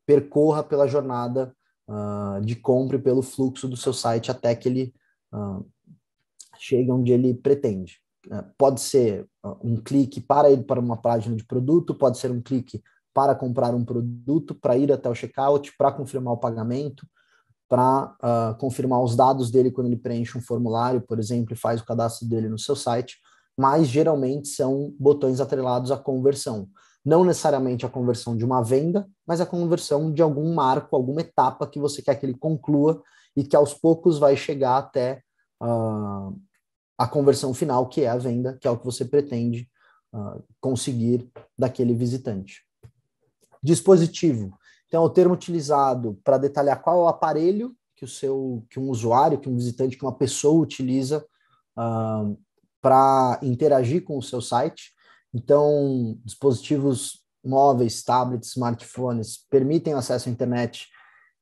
percorra pela jornada uh, de compra e pelo fluxo do seu site até que ele uh, chegue onde ele pretende. Uh, pode ser ah, um clique para ir para uma página de produto, pode ser um clique para comprar um produto, para ir até o checkout, para confirmar o pagamento, para confirmar os dados dele quando ele preenche um formulário, por exemplo, e faz o cadastro dele no seu site, mas geralmente são botões atrelados à conversão não necessariamente a conversão de uma venda, mas a conversão de algum marco, alguma etapa que você quer que ele conclua e que aos poucos vai chegar até uh, a conversão final, que é a venda, que é o que você pretende uh, conseguir daquele visitante. Dispositivo. Então, é o termo utilizado para detalhar qual é o aparelho que o seu, que um usuário, que um visitante, que uma pessoa utiliza uh, ah, para interagir com o seu site. Então, dispositivos móveis, tablets, smartphones permitem acesso à internet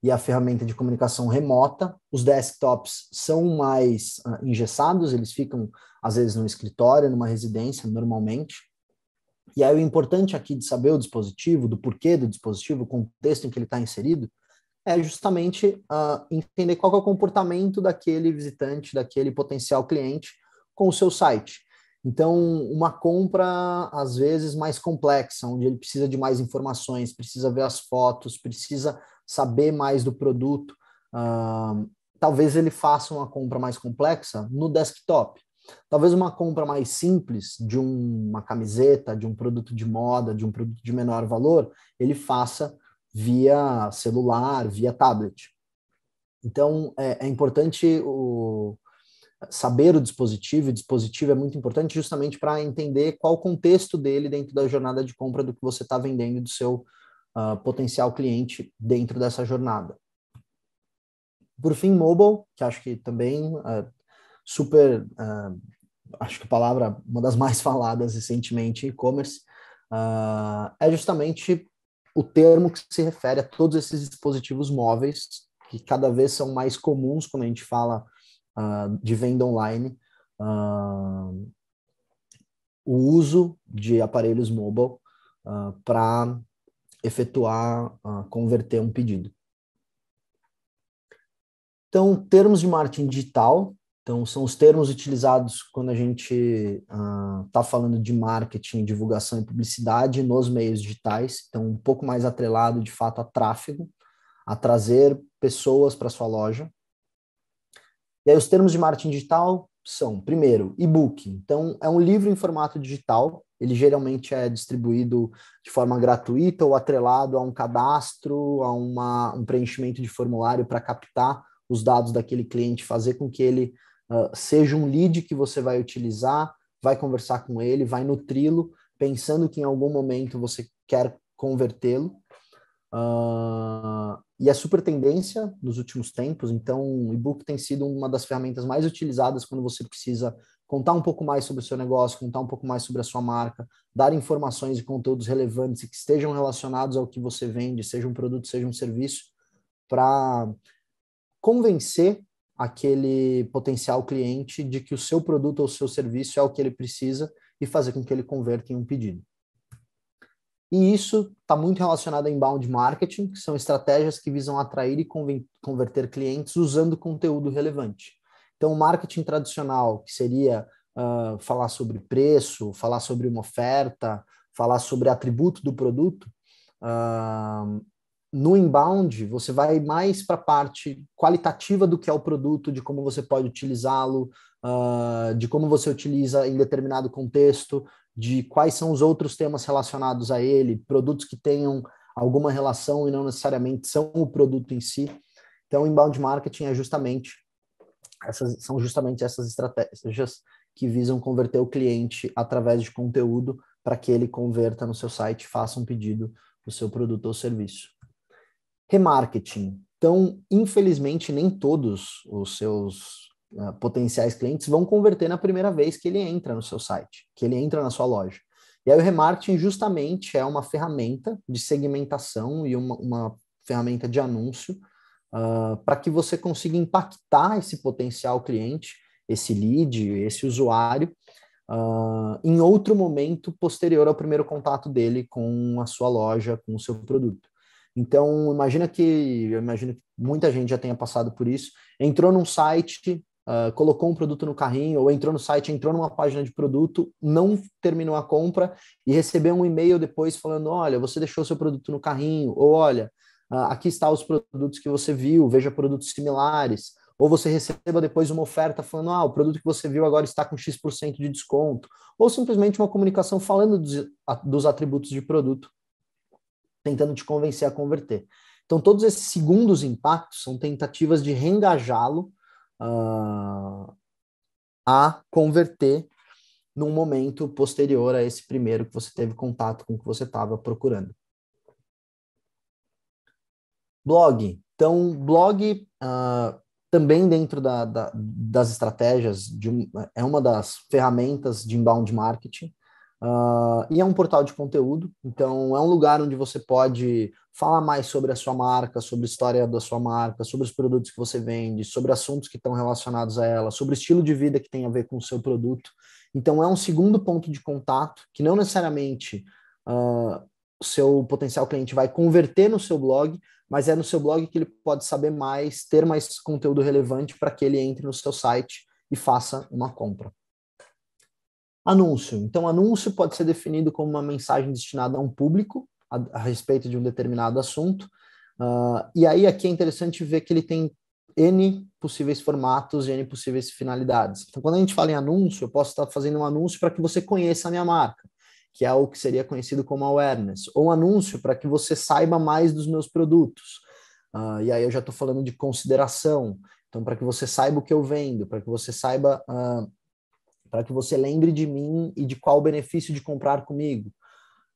e à ferramenta de comunicação remota. Os desktops são mais uh, engessados, eles ficam às vezes no escritório, numa residência, normalmente. E aí o importante aqui de saber o dispositivo, do porquê do dispositivo, o contexto em que ele está inserido, é justamente uh, entender qual é o comportamento daquele visitante, daquele potencial cliente com o seu site. Então, uma compra às vezes mais complexa, onde ele precisa de mais informações, precisa ver as fotos, precisa saber mais do produto. Uh, talvez ele faça uma compra mais complexa no desktop. Talvez uma compra mais simples de um, uma camiseta, de um produto de moda, de um produto de menor valor, ele faça via celular, via tablet. Então, é, é importante o, saber o dispositivo, o dispositivo é muito importante justamente para entender qual o contexto dele dentro da jornada de compra do que você está vendendo do seu uh, potencial cliente dentro dessa jornada. Por fim, mobile, que acho que também uh, super, uh, acho que a palavra uma das mais faladas recentemente em e-commerce, é justamente o termo que se refere a todos esses dispositivos móveis que cada vez são mais comuns quando a gente fala uh, de venda online, uh, o uso de aparelhos mobile uh, ah, para efetuar, converter um pedido. Então, termos de marketing digital, então são os termos utilizados quando a gente está falando de marketing, divulgação e publicidade nos meios digitais, então um pouco mais atrelado de fato a tráfego, a trazer pessoas para sua loja. E aí os termos de marketing digital são, primeiro, e-book. Então, é um livro em formato digital, ele geralmente é distribuído de forma gratuita ou atrelado a um cadastro, a uma, um preenchimento de formulário para captar os dados daquele cliente, fazer com que ele uh, seja um lead que você vai utilizar, vai conversar com ele, vai nutri-lo, pensando que em algum momento você quer convertê-lo. Uh, e é super tendência nos últimos tempos, então o e-book tem sido uma das ferramentas mais utilizadas quando você precisa contar um pouco mais sobre o seu negócio, contar um pouco mais sobre a sua marca, dar informações e conteúdos relevantes que estejam relacionados ao que você vende, seja um produto, seja um serviço, para convencer aquele potencial cliente de que o seu produto ou o seu serviço é o que ele precisa e fazer com que ele converta em um pedido. E isso está muito relacionado a inbound marketing, que são estratégias que visam atrair e converter clientes usando conteúdo relevante. Então, o marketing tradicional, que seria uh, falar sobre preço, falar sobre uma oferta, falar sobre atributo do produto, uh, no inbound você vai mais para a parte qualitativa do que é o produto, de como você pode utilizá-lo, uh, de como você utiliza em determinado contexto, de quais são os outros temas relacionados a ele, produtos que tenham alguma relação e não necessariamente são o produto em si. Então, inbound marketing é justamente essas são justamente essas estratégias que visam converter o cliente através de conteúdo para que ele converta no seu site, faça um pedido do seu produto ou serviço. Remarketing. Então, infelizmente, nem todos os seus né, potenciais clientes vão converter na primeira vez que ele entra no seu site, que ele entra na sua loja. E aí o remarketing justamente é uma ferramenta de segmentação e uma, uma ferramenta de anúncio uh, para que você consiga impactar esse potencial cliente, esse lead, esse usuário, uh, em outro momento posterior ao primeiro contato dele com a sua loja, com o seu produto. Então, imagina que, eu imagino que muita gente já tenha passado por isso, entrou num site, uh, colocou um produto no carrinho, ou entrou no site, entrou numa página de produto, não terminou a compra e recebeu um e-mail depois falando: olha, você deixou seu produto no carrinho, ou olha, uh, aqui está os produtos que você viu, veja produtos similares. Ou você receba depois uma oferta falando: ah, o produto que você viu agora está com X% de desconto. Ou simplesmente uma comunicação falando dos, dos atributos de produto, tentando te convencer a converter. Então, todos esses segundos impactos são tentativas de reengajá-lo uh, a converter num momento posterior a esse primeiro que você teve contato com o que você estava procurando. Blog. Então, blog uh, também dentro da, da, das estratégias, de, é uma das ferramentas de inbound marketing. Uh, e é um portal de conteúdo, então é um lugar onde você pode Fala mais sobre a sua marca, sobre a história da sua marca, sobre os produtos que você vende, sobre assuntos que estão relacionados a ela, sobre o estilo de vida que tem a ver com o seu produto. Então, é um segundo ponto de contato que não necessariamente uh, ah, o seu potencial cliente vai converter no seu blog, mas é no seu blog que ele pode saber mais, ter mais conteúdo relevante para que ele entre no seu site e faça uma compra. Anúncio. Então, anúncio pode ser definido como uma mensagem destinada a um público a, a respeito de um determinado assunto. Uh, e aí aqui é interessante ver que ele tem N possíveis formatos e N possíveis finalidades. Então, quando a gente fala em anúncio, eu posso estar fazendo um anúncio para que você conheça a minha marca, que é o que seria conhecido como awareness, ou um anúncio para que você saiba mais dos meus produtos. Uh, e aí eu já estou falando de consideração. Então, para que você saiba o que eu vendo, para que você saiba, uh, para que você lembre de mim e de qual o benefício de comprar comigo.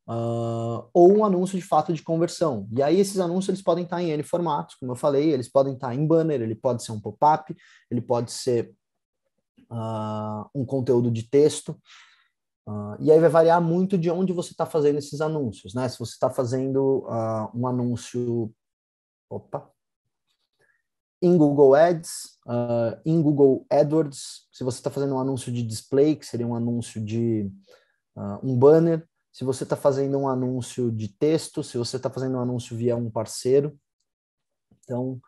Uh, ou um anúncio de fato de conversão. E aí esses anúncios eles podem estar em N formatos, como eu falei, eles podem estar em banner, ele pode ser um pop-up, ele pode ser uh, um conteúdo de texto. Uh, e aí vai variar muito de onde você está fazendo esses anúncios, né? Se você está fazendo um anúncio, opa, em Google Ads, em Google AdWords, se você está fazendo um anúncio de display, que seria um anúncio de um banner, se você está fazendo um anúncio de texto, se você está fazendo um anúncio via um parceiro. Então,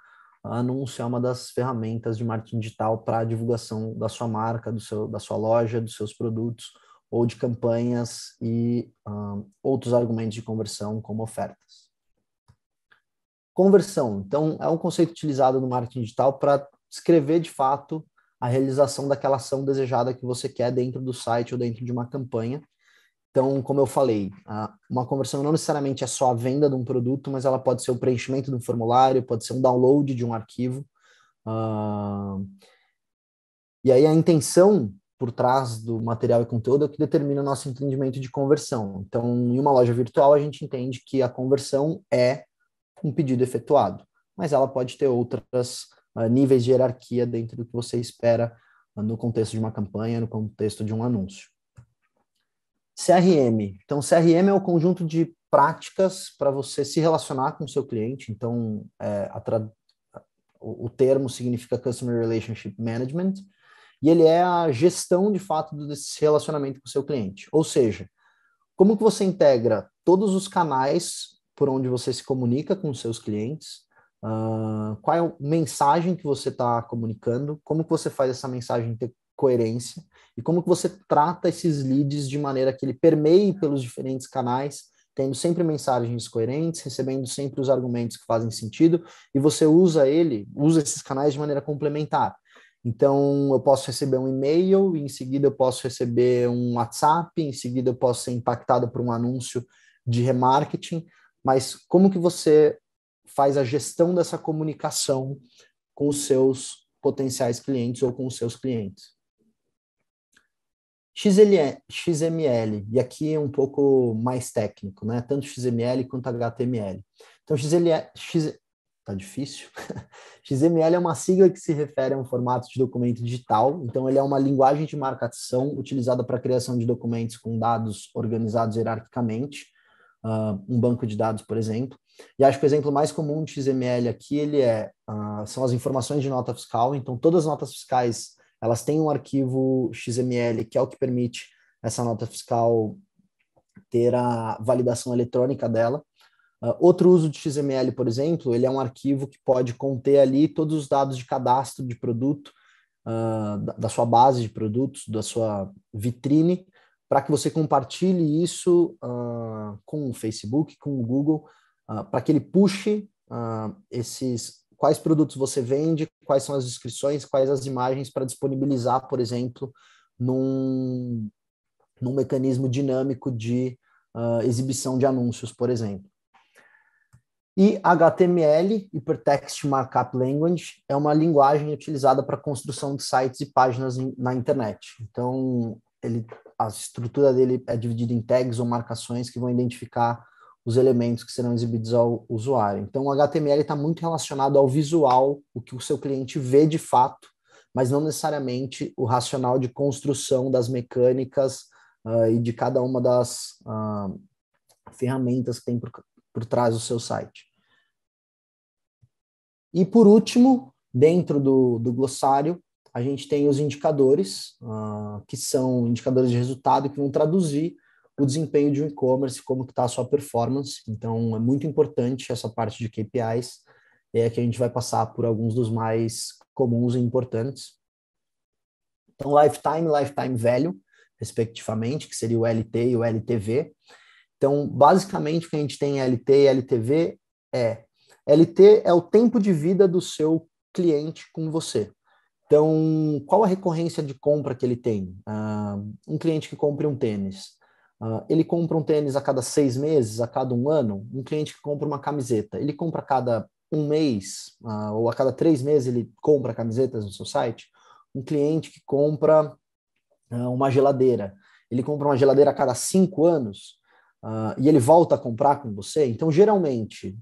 anúncio é uma das ferramentas de marketing digital para divulgação da sua marca, do seu, da sua loja, dos seus produtos ou de campanhas e um, ah, outros argumentos de conversão como ofertas. Conversão, então, é um conceito utilizado no marketing digital para escrever de fato a realização daquela ação desejada que você quer dentro do site ou dentro de uma campanha então, como eu falei, uma conversão não necessariamente é só a venda de um produto, mas ela pode ser o preenchimento de um formulário, pode ser um download de um arquivo. Uh, e aí a intenção por trás do material e conteúdo é o que determina o nosso entendimento de conversão. Então, em uma loja virtual, a gente entende que a conversão é um pedido efetuado, mas ela pode ter outros uh, ah, níveis de hierarquia dentro do que você espera uh, no contexto de uma campanha, no contexto de um anúncio. CRM. Então, CRM é o conjunto de práticas para você se relacionar com o seu cliente. Então, é, tra... o, o termo significa Customer Relationship Management, e ele é a gestão, de fato, desse relacionamento com o seu cliente. Ou seja, como que você integra todos os canais por onde você se comunica com os seus clientes, uh, qual é a mensagem que você está comunicando, como que você faz essa mensagem ter coerência e como que você trata esses leads de maneira que ele permeie pelos diferentes canais, tendo sempre mensagens coerentes, recebendo sempre os argumentos que fazem sentido e você usa ele, usa esses canais de maneira complementar. Então, eu posso receber um e-mail, em seguida eu posso receber um WhatsApp, em seguida eu posso ser impactado por um anúncio de remarketing, mas como que você faz a gestão dessa comunicação com os seus potenciais clientes ou com os seus clientes? XML, e aqui é um pouco mais técnico, né? Tanto XML quanto HTML. Então, XML, X, tá difícil. XML é uma sigla que se refere a um formato de documento digital, então ele é uma linguagem de marcação utilizada para a criação de documentos com dados organizados hierarquicamente, uh, um banco de dados, por exemplo. E acho que o exemplo mais comum de XML aqui ele é uh, são as informações de nota fiscal, então todas as notas fiscais elas têm um arquivo XML, que é o que permite essa nota fiscal ter a validação eletrônica dela. Uh, outro uso de XML, por exemplo, ele é um arquivo que pode conter ali todos os dados de cadastro de produto, uh, da, sua base de produtos, da sua vitrine, para que você compartilhe isso uh, com o Facebook, com o Google, para que ele puxe esses quais produtos você vende, quais são as inscrições? quais as imagens para disponibilizar, por exemplo, num, num mecanismo dinâmico de uh, exibição de anúncios, por exemplo. E HTML, Hypertext Markup Language, é uma linguagem utilizada para construção de sites e páginas in, na internet. Então, ele, a estrutura dele é dividida em tags ou marcações que vão identificar os elementos que serão exibidos ao usuário. Então, o HTML está muito relacionado ao visual, o que o seu cliente vê de fato, mas não necessariamente o racional de construção das mecânicas uh, e de cada uma das uh, ferramentas que tem por, por trás do seu site. E, por último, dentro do, do glossário, a gente tem os indicadores, uh, que são indicadores de resultado que vão traduzir o desempenho de um e-commerce, como está a sua performance. Então, é muito importante essa parte de KPIs, é que a gente vai passar por alguns dos mais comuns e importantes. Então, lifetime, lifetime value, respectivamente, que seria o LT e o LTV. Então, basicamente, o que a gente tem LT e LTV é LT é o tempo de vida do seu cliente com você. Então, qual a recorrência de compra que ele tem? Uh, um cliente que compre um tênis. Uh, ele compra um tênis a cada seis meses, a cada um ano. Um cliente que compra uma camiseta, ele compra a cada um mês uh, ou a cada três meses ele compra camisetas no seu site. Um cliente que compra uh, uma geladeira, ele compra uma geladeira a cada cinco anos e ele volta a comprar com você. Então, geralmente,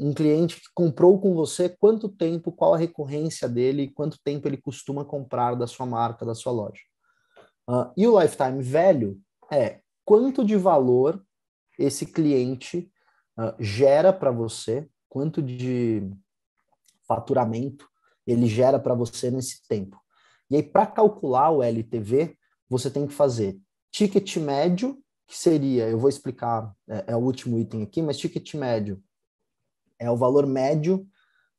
um cliente que comprou com você, quanto tempo, qual a recorrência dele, quanto tempo ele costuma comprar da sua marca, da sua loja. e o lifetime velho é quanto de valor esse cliente uh, gera para você, quanto de faturamento ele gera para você nesse tempo. E aí, para calcular o LTV, você tem que fazer ticket médio, que seria, eu vou explicar, é, é o último item aqui, mas ticket médio é o valor médio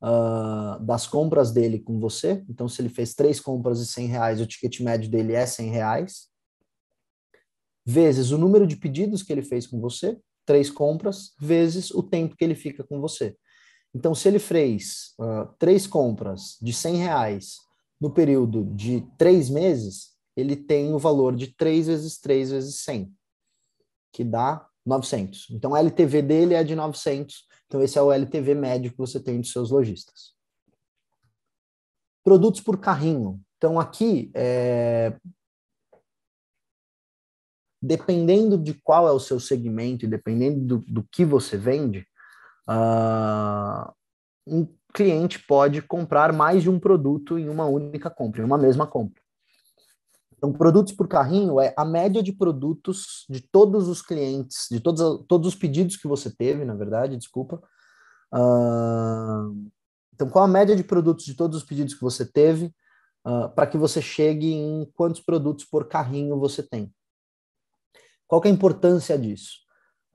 uh, das compras dele com você. Então, se ele fez três compras de 100 reais, o ticket médio dele é 100 reais vezes o número de pedidos que ele fez com você, três compras, vezes o tempo que ele fica com você. Então, se ele fez uh, três compras de 100 reais no período de três meses, ele tem o valor de três vezes três vezes 100, que dá 900. Então, a LTV dele é de 900. Então, esse é o LTV médio que você tem dos seus lojistas. Produtos por carrinho. Então, aqui, é, dependendo de qual é o seu segmento e dependendo do, do que você vende, uh, um cliente pode comprar mais de um produto em uma única compra, em uma mesma compra. Então, produtos por carrinho é a média de produtos de todos os clientes, de todos, todos os pedidos que você teve, na verdade, desculpa. Uh, então, qual a média de produtos de todos os pedidos que você teve uh, para que você chegue em quantos produtos por carrinho você tem? Qual é a importância disso?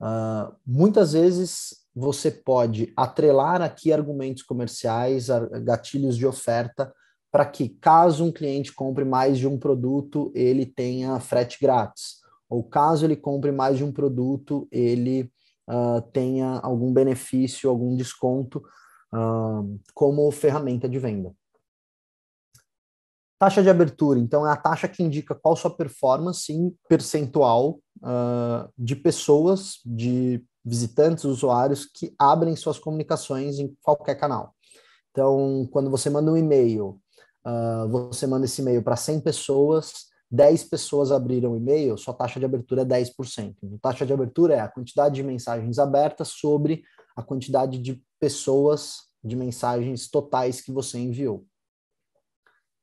Uh, muitas vezes você pode atrelar aqui argumentos comerciais, gatilhos de oferta, para que caso um cliente compre mais de um produto, ele tenha frete grátis. Ou caso ele compre mais de um produto, ele uh, tenha algum benefício, algum desconto uh, como ferramenta de venda. Taxa de abertura, então, é a taxa que indica qual sua performance em percentual uh, de pessoas, de visitantes, usuários que abrem suas comunicações em qualquer canal. Então, quando você manda um e-mail, uh, você manda esse e-mail para 100 pessoas, 10 pessoas abriram o e-mail, sua taxa de abertura é 10%. Então, taxa de abertura é a quantidade de mensagens abertas sobre a quantidade de pessoas, de mensagens totais que você enviou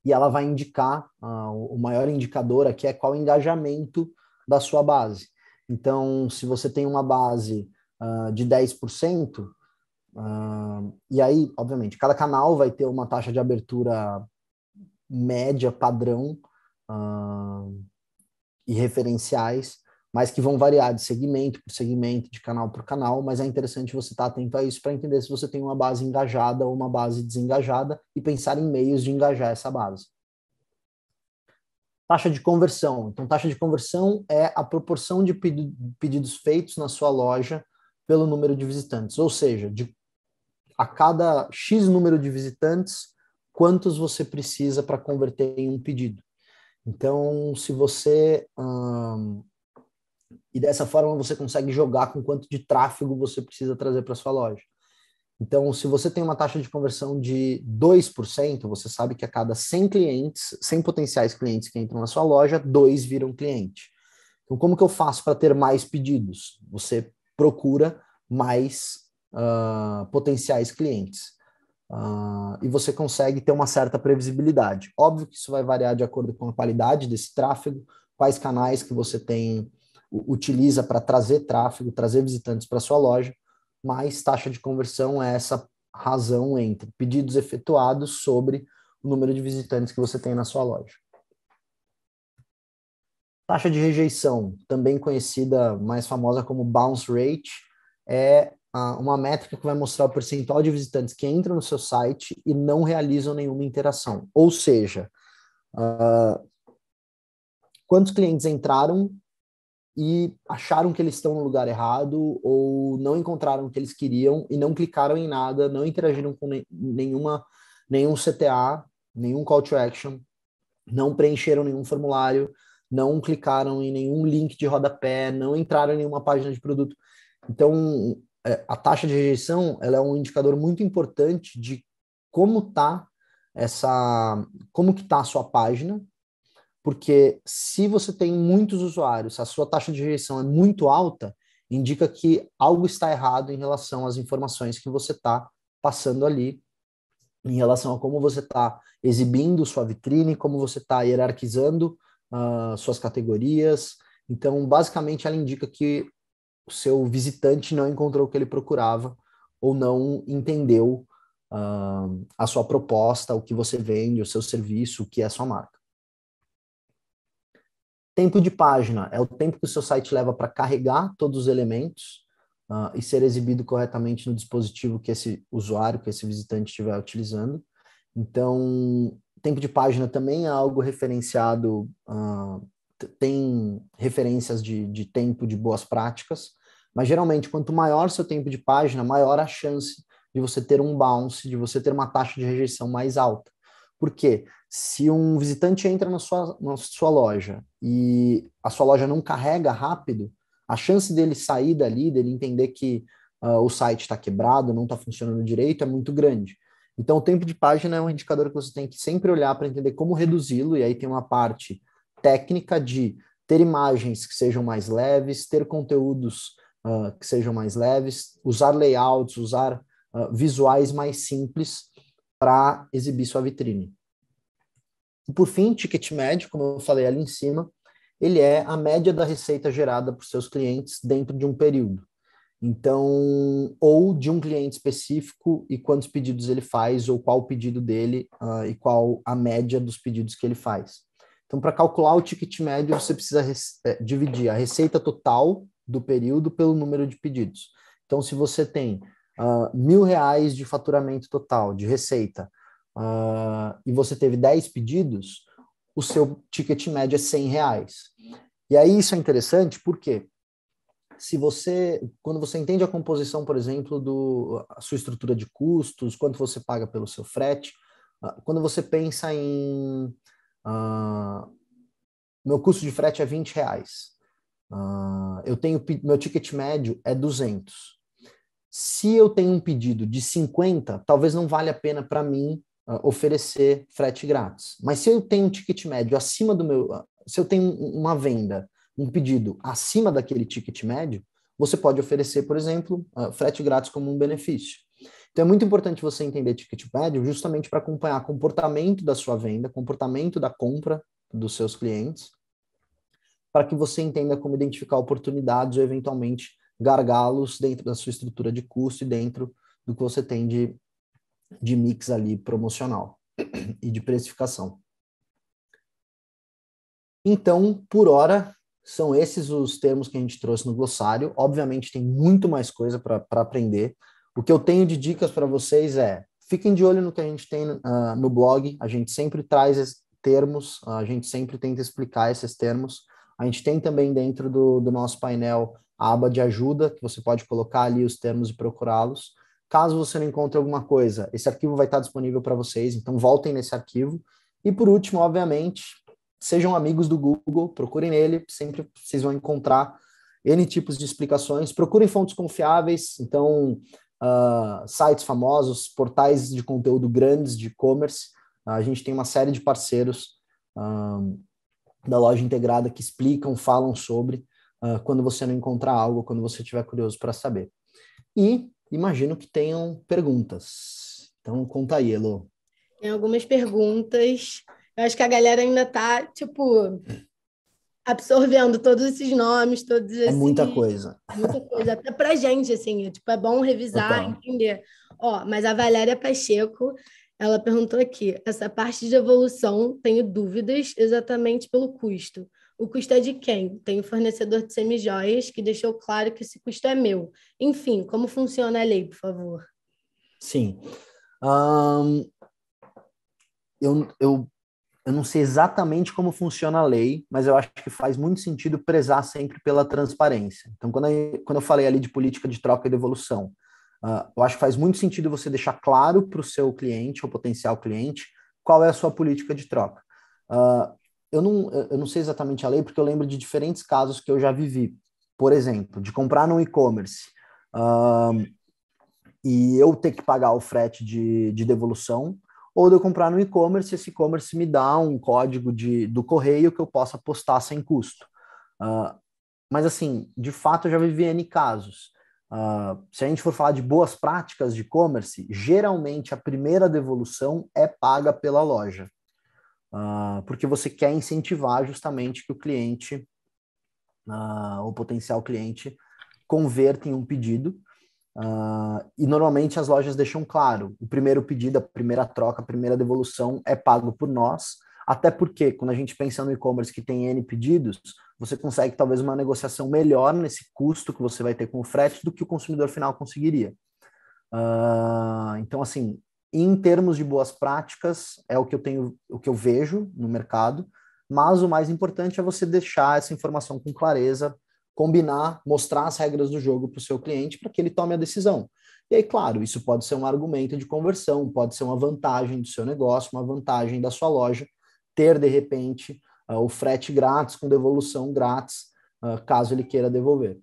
e ela vai indicar, ah, o maior indicador aqui é qual o engajamento da sua base. Então, se você tem uma base uh, de 10%, uh, ah, e aí, obviamente, cada canal vai ter uma taxa de abertura média, padrão uh, e referenciais mas que vão variar de segmento por segmento, de canal por canal, mas é interessante você estar atento a isso para entender se você tem uma base engajada ou uma base desengajada e pensar em meios de engajar essa base. Taxa de conversão. Então, taxa de conversão é a proporção de pedidos feitos na sua loja pelo número de visitantes, ou seja, de a cada X número de visitantes, quantos você precisa para converter em um pedido. Então, se você hum, e dessa forma você consegue jogar com quanto de tráfego você precisa trazer para sua loja. Então, se você tem uma taxa de conversão de 2%, você sabe que a cada 100 clientes, 100 potenciais clientes que entram na sua loja, dois viram cliente. Então, como que eu faço para ter mais pedidos? Você procura mais uh, potenciais clientes. Uh, e você consegue ter uma certa previsibilidade. Óbvio que isso vai variar de acordo com a qualidade desse tráfego, quais canais que você tem utiliza para trazer tráfego, trazer visitantes para sua loja, mais taxa de conversão é essa razão entre pedidos efetuados sobre o número de visitantes que você tem na sua loja. Taxa de rejeição, também conhecida, mais famosa como bounce rate, é uma métrica que vai mostrar o percentual de visitantes que entram no seu site e não realizam nenhuma interação. Ou seja, uh, quantos clientes entraram e acharam que eles estão no lugar errado ou não encontraram o que eles queriam e não clicaram em nada, não interagiram com nenhuma nenhum CTA, nenhum call to action, não preencheram nenhum formulário, não clicaram em nenhum link de rodapé, não entraram em nenhuma página de produto. Então, é, a taxa de rejeição ela é um indicador muito importante de como tá essa como que tá a sua página porque se você tem muitos usuários, a sua taxa de rejeição é muito alta, indica que algo está errado em relação às informações que você está passando ali, em relação a como você está exibindo sua vitrine, como você está hierarquizando uh, suas categorias. Então, basicamente, ela indica que o seu visitante não encontrou o que ele procurava ou não entendeu uh, a sua proposta, o que você vende, o seu serviço, o que é a sua marca. Tempo de página é o tempo que o seu site leva para carregar todos os elementos uh, e ser exibido corretamente no dispositivo que esse usuário, que esse visitante estiver utilizando. Então, tempo de página também é algo referenciado, uh, tem referências de, de tempo de boas práticas, mas geralmente, quanto maior seu tempo de página, maior a chance de você ter um bounce, de você ter uma taxa de rejeição mais alta. Por quê? se um visitante entra na sua, na sua loja e a sua loja não carrega rápido, a chance dele sair dali, dele entender que uh, o site está quebrado, não está funcionando direito, é muito grande. Então, o tempo de página é um indicador que você tem que sempre olhar para entender como reduzi-lo, e aí tem uma parte técnica de ter imagens que sejam mais leves, ter conteúdos uh, que sejam mais leves, usar layouts, usar uh, visuais mais simples para exibir sua vitrine. E por fim, ticket médio, como eu falei ali em cima, ele é a média da receita gerada por seus clientes dentro de um período. Então, ou de um cliente específico e quantos pedidos ele faz, ou qual o pedido dele uh, e qual a média dos pedidos que ele faz. Então, para calcular o ticket médio, você precisa eh, dividir a receita total do período pelo número de pedidos. Então, se você tem uh, mil reais de faturamento total de receita uh, e você teve 10 pedidos, o seu ticket médio é 100 reais. E aí isso é interessante porque se você, quando você entende a composição, por exemplo, do a sua estrutura de custos, quanto você paga pelo seu frete, uh, quando você pensa em uh, meu custo de frete é 20 reais, uh, eu tenho meu ticket médio é 200. Se eu tenho um pedido de 50, talvez não vale a pena para mim uh, oferecer frete grátis. Mas se eu tenho um ticket médio acima do meu. Ah, se eu tenho uma venda, um pedido acima daquele ticket médio, você pode oferecer, por exemplo, uh, frete grátis como um benefício. Então é muito importante você entender ticket médio justamente para acompanhar comportamento da sua venda, comportamento da compra dos seus clientes, para que você entenda como identificar oportunidades ou eventualmente gargalos dentro da sua estrutura de custo e dentro do que você tem de de mix ali promocional e de precificação. Então, por hora, são esses os termos que a gente trouxe no glossário. Obviamente, tem muito mais coisa para aprender. O que eu tenho de dicas para vocês é: fiquem de olho no que a gente tem uh, no blog. A gente sempre traz termos, ah, a gente sempre tenta explicar esses termos. A gente tem também dentro do, do nosso painel a aba de ajuda, que você pode colocar ali os termos e procurá-los. Caso você não encontre alguma coisa, esse arquivo vai estar disponível para vocês, então voltem nesse arquivo. E por último, obviamente, sejam amigos do Google, procurem nele, sempre vocês vão encontrar N tipos de explicações. Procurem fontes confiáveis, então, uh, sites famosos, portais de conteúdo grandes de e-commerce. Uh, a gente tem uma série de parceiros uh, da loja integrada que explicam, falam sobre ah, quando você não encontrar algo, quando você estiver curioso para saber. E Imagino que tenham perguntas. Então, conta aí, Elo. Tem algumas perguntas. Eu acho que a galera ainda está, tipo, absorvendo todos esses nomes, todos é esses... É muita coisa. Muita coisa, até para gente, assim. É, tipo, é bom revisar, entender. Ó, mas a Valéria Pacheco, ela perguntou aqui, essa parte de evolução, tenho dúvidas exatamente pelo custo. O custo é de quem? Tem o um fornecedor de semijoias que deixou claro que esse custo é meu. Enfim, como funciona a lei, por favor? Sim. Um, eu, eu, eu não sei exatamente como funciona a lei, mas eu acho que faz muito sentido prezar sempre pela transparência. Então, quando eu, quando eu falei ali de política de troca e devolução, uh, eu acho que faz muito sentido você deixar claro para o seu cliente ou potencial cliente qual é a sua política de troca. Uh, eu não, eu não sei exatamente a lei, porque eu lembro de diferentes casos que eu já vivi. Por exemplo, de comprar no e-commerce uh, e eu ter que pagar o frete de, de devolução, ou de eu comprar no e-commerce esse e-commerce me dá um código de, do correio que eu possa postar sem custo. Uh, mas, assim, de fato, eu já vivi N casos. Uh, se a gente for falar de boas práticas de e-commerce, geralmente a primeira devolução é paga pela loja. Ah, porque você quer incentivar justamente que o cliente, uh, o potencial cliente, converta em um pedido. Uh, e normalmente as lojas deixam claro: o primeiro pedido, a primeira troca, a primeira devolução é pago por nós, até porque quando a gente pensa no e-commerce que tem N pedidos, você consegue talvez uma negociação melhor nesse custo que você vai ter com o frete do que o consumidor final conseguiria. Uh, então, assim, em termos de boas práticas, é o que eu tenho, o que eu vejo no mercado, mas o mais importante é você deixar essa informação com clareza, combinar, mostrar as regras do jogo para o seu cliente para que ele tome a decisão. E aí, claro, isso pode ser um argumento de conversão, pode ser uma vantagem do seu negócio, uma vantagem da sua loja, ter de repente uh, o frete grátis, com devolução grátis, uh, caso ele queira devolver.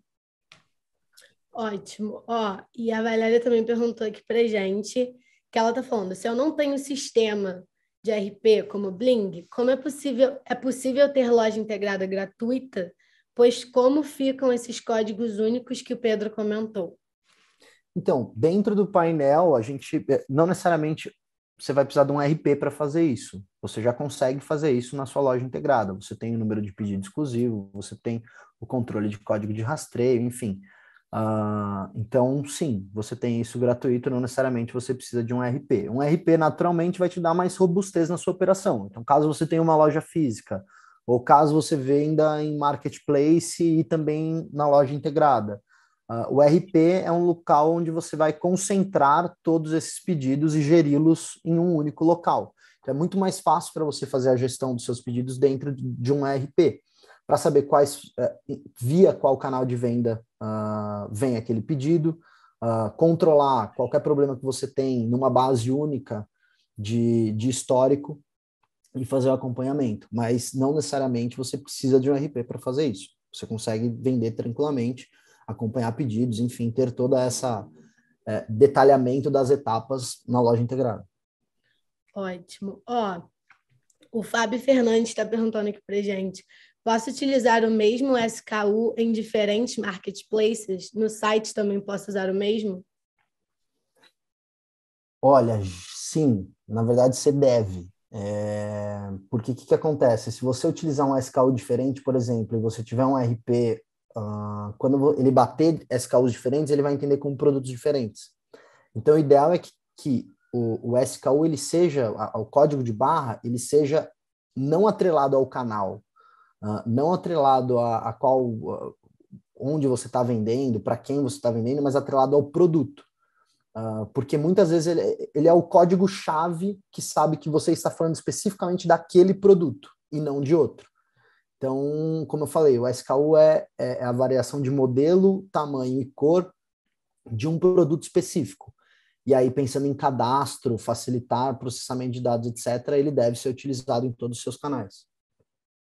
Ótimo. Ó, e a Valéria também perguntou aqui para gente que ela está falando, se eu não tenho sistema de RP como Bling, como é possível, é possível ter loja integrada gratuita? Pois como ficam esses códigos únicos que o Pedro comentou? Então, dentro do painel, a gente eh, não necessariamente você vai precisar de um RP para fazer isso. Você já consegue fazer isso na sua loja integrada. Você tem o número de pedido exclusivo, você tem o controle de código de rastreio, enfim. Ah, então, sim, você tem isso gratuito, não necessariamente você precisa de um RP. Um RP naturalmente vai te dar mais robustez na sua operação. Então, caso você tenha uma loja física, ou caso você venda em marketplace e também na loja integrada. Uh, o RP é um local onde você vai concentrar todos esses pedidos e geri-los em um único local. Então, é muito mais fácil para você fazer a gestão dos seus pedidos dentro de um RP para saber quais é, via qual canal de venda uh, vem aquele pedido, uh, controlar qualquer problema que você tem numa base única de, de histórico e fazer o acompanhamento. Mas não necessariamente você precisa de um RP para fazer isso. Você consegue vender tranquilamente, acompanhar pedidos, enfim, ter toda essa é, detalhamento das etapas na loja integrada. Ótimo. Ó, o Fábio Fernandes está perguntando aqui para gente Posso utilizar o mesmo SKU em diferentes marketplaces? No site também posso usar o mesmo? Olha, sim. Na verdade, você deve. É... Porque o que, que, acontece? Se você utilizar um SKU diferente, por exemplo, e você tiver um RP, uh, ah, quando ele bater SKUs diferentes, ele vai entender como produtos diferentes. Então, o ideal é que, que o, o SKU ele seja, a, o código de barra, ele seja não atrelado ao canal, ah, não atrelado a, a qual, ah, onde você está vendendo, para quem você está vendendo, mas atrelado ao produto. Uh, porque muitas vezes ele, ele é o código-chave que sabe que você está falando especificamente daquele produto e não de outro. Então, como eu falei, o SKU é, é, é a variação de modelo, tamanho e cor de um produto específico. E aí, pensando em cadastro, facilitar processamento de dados, etc., ele deve ser utilizado em todos os seus canais.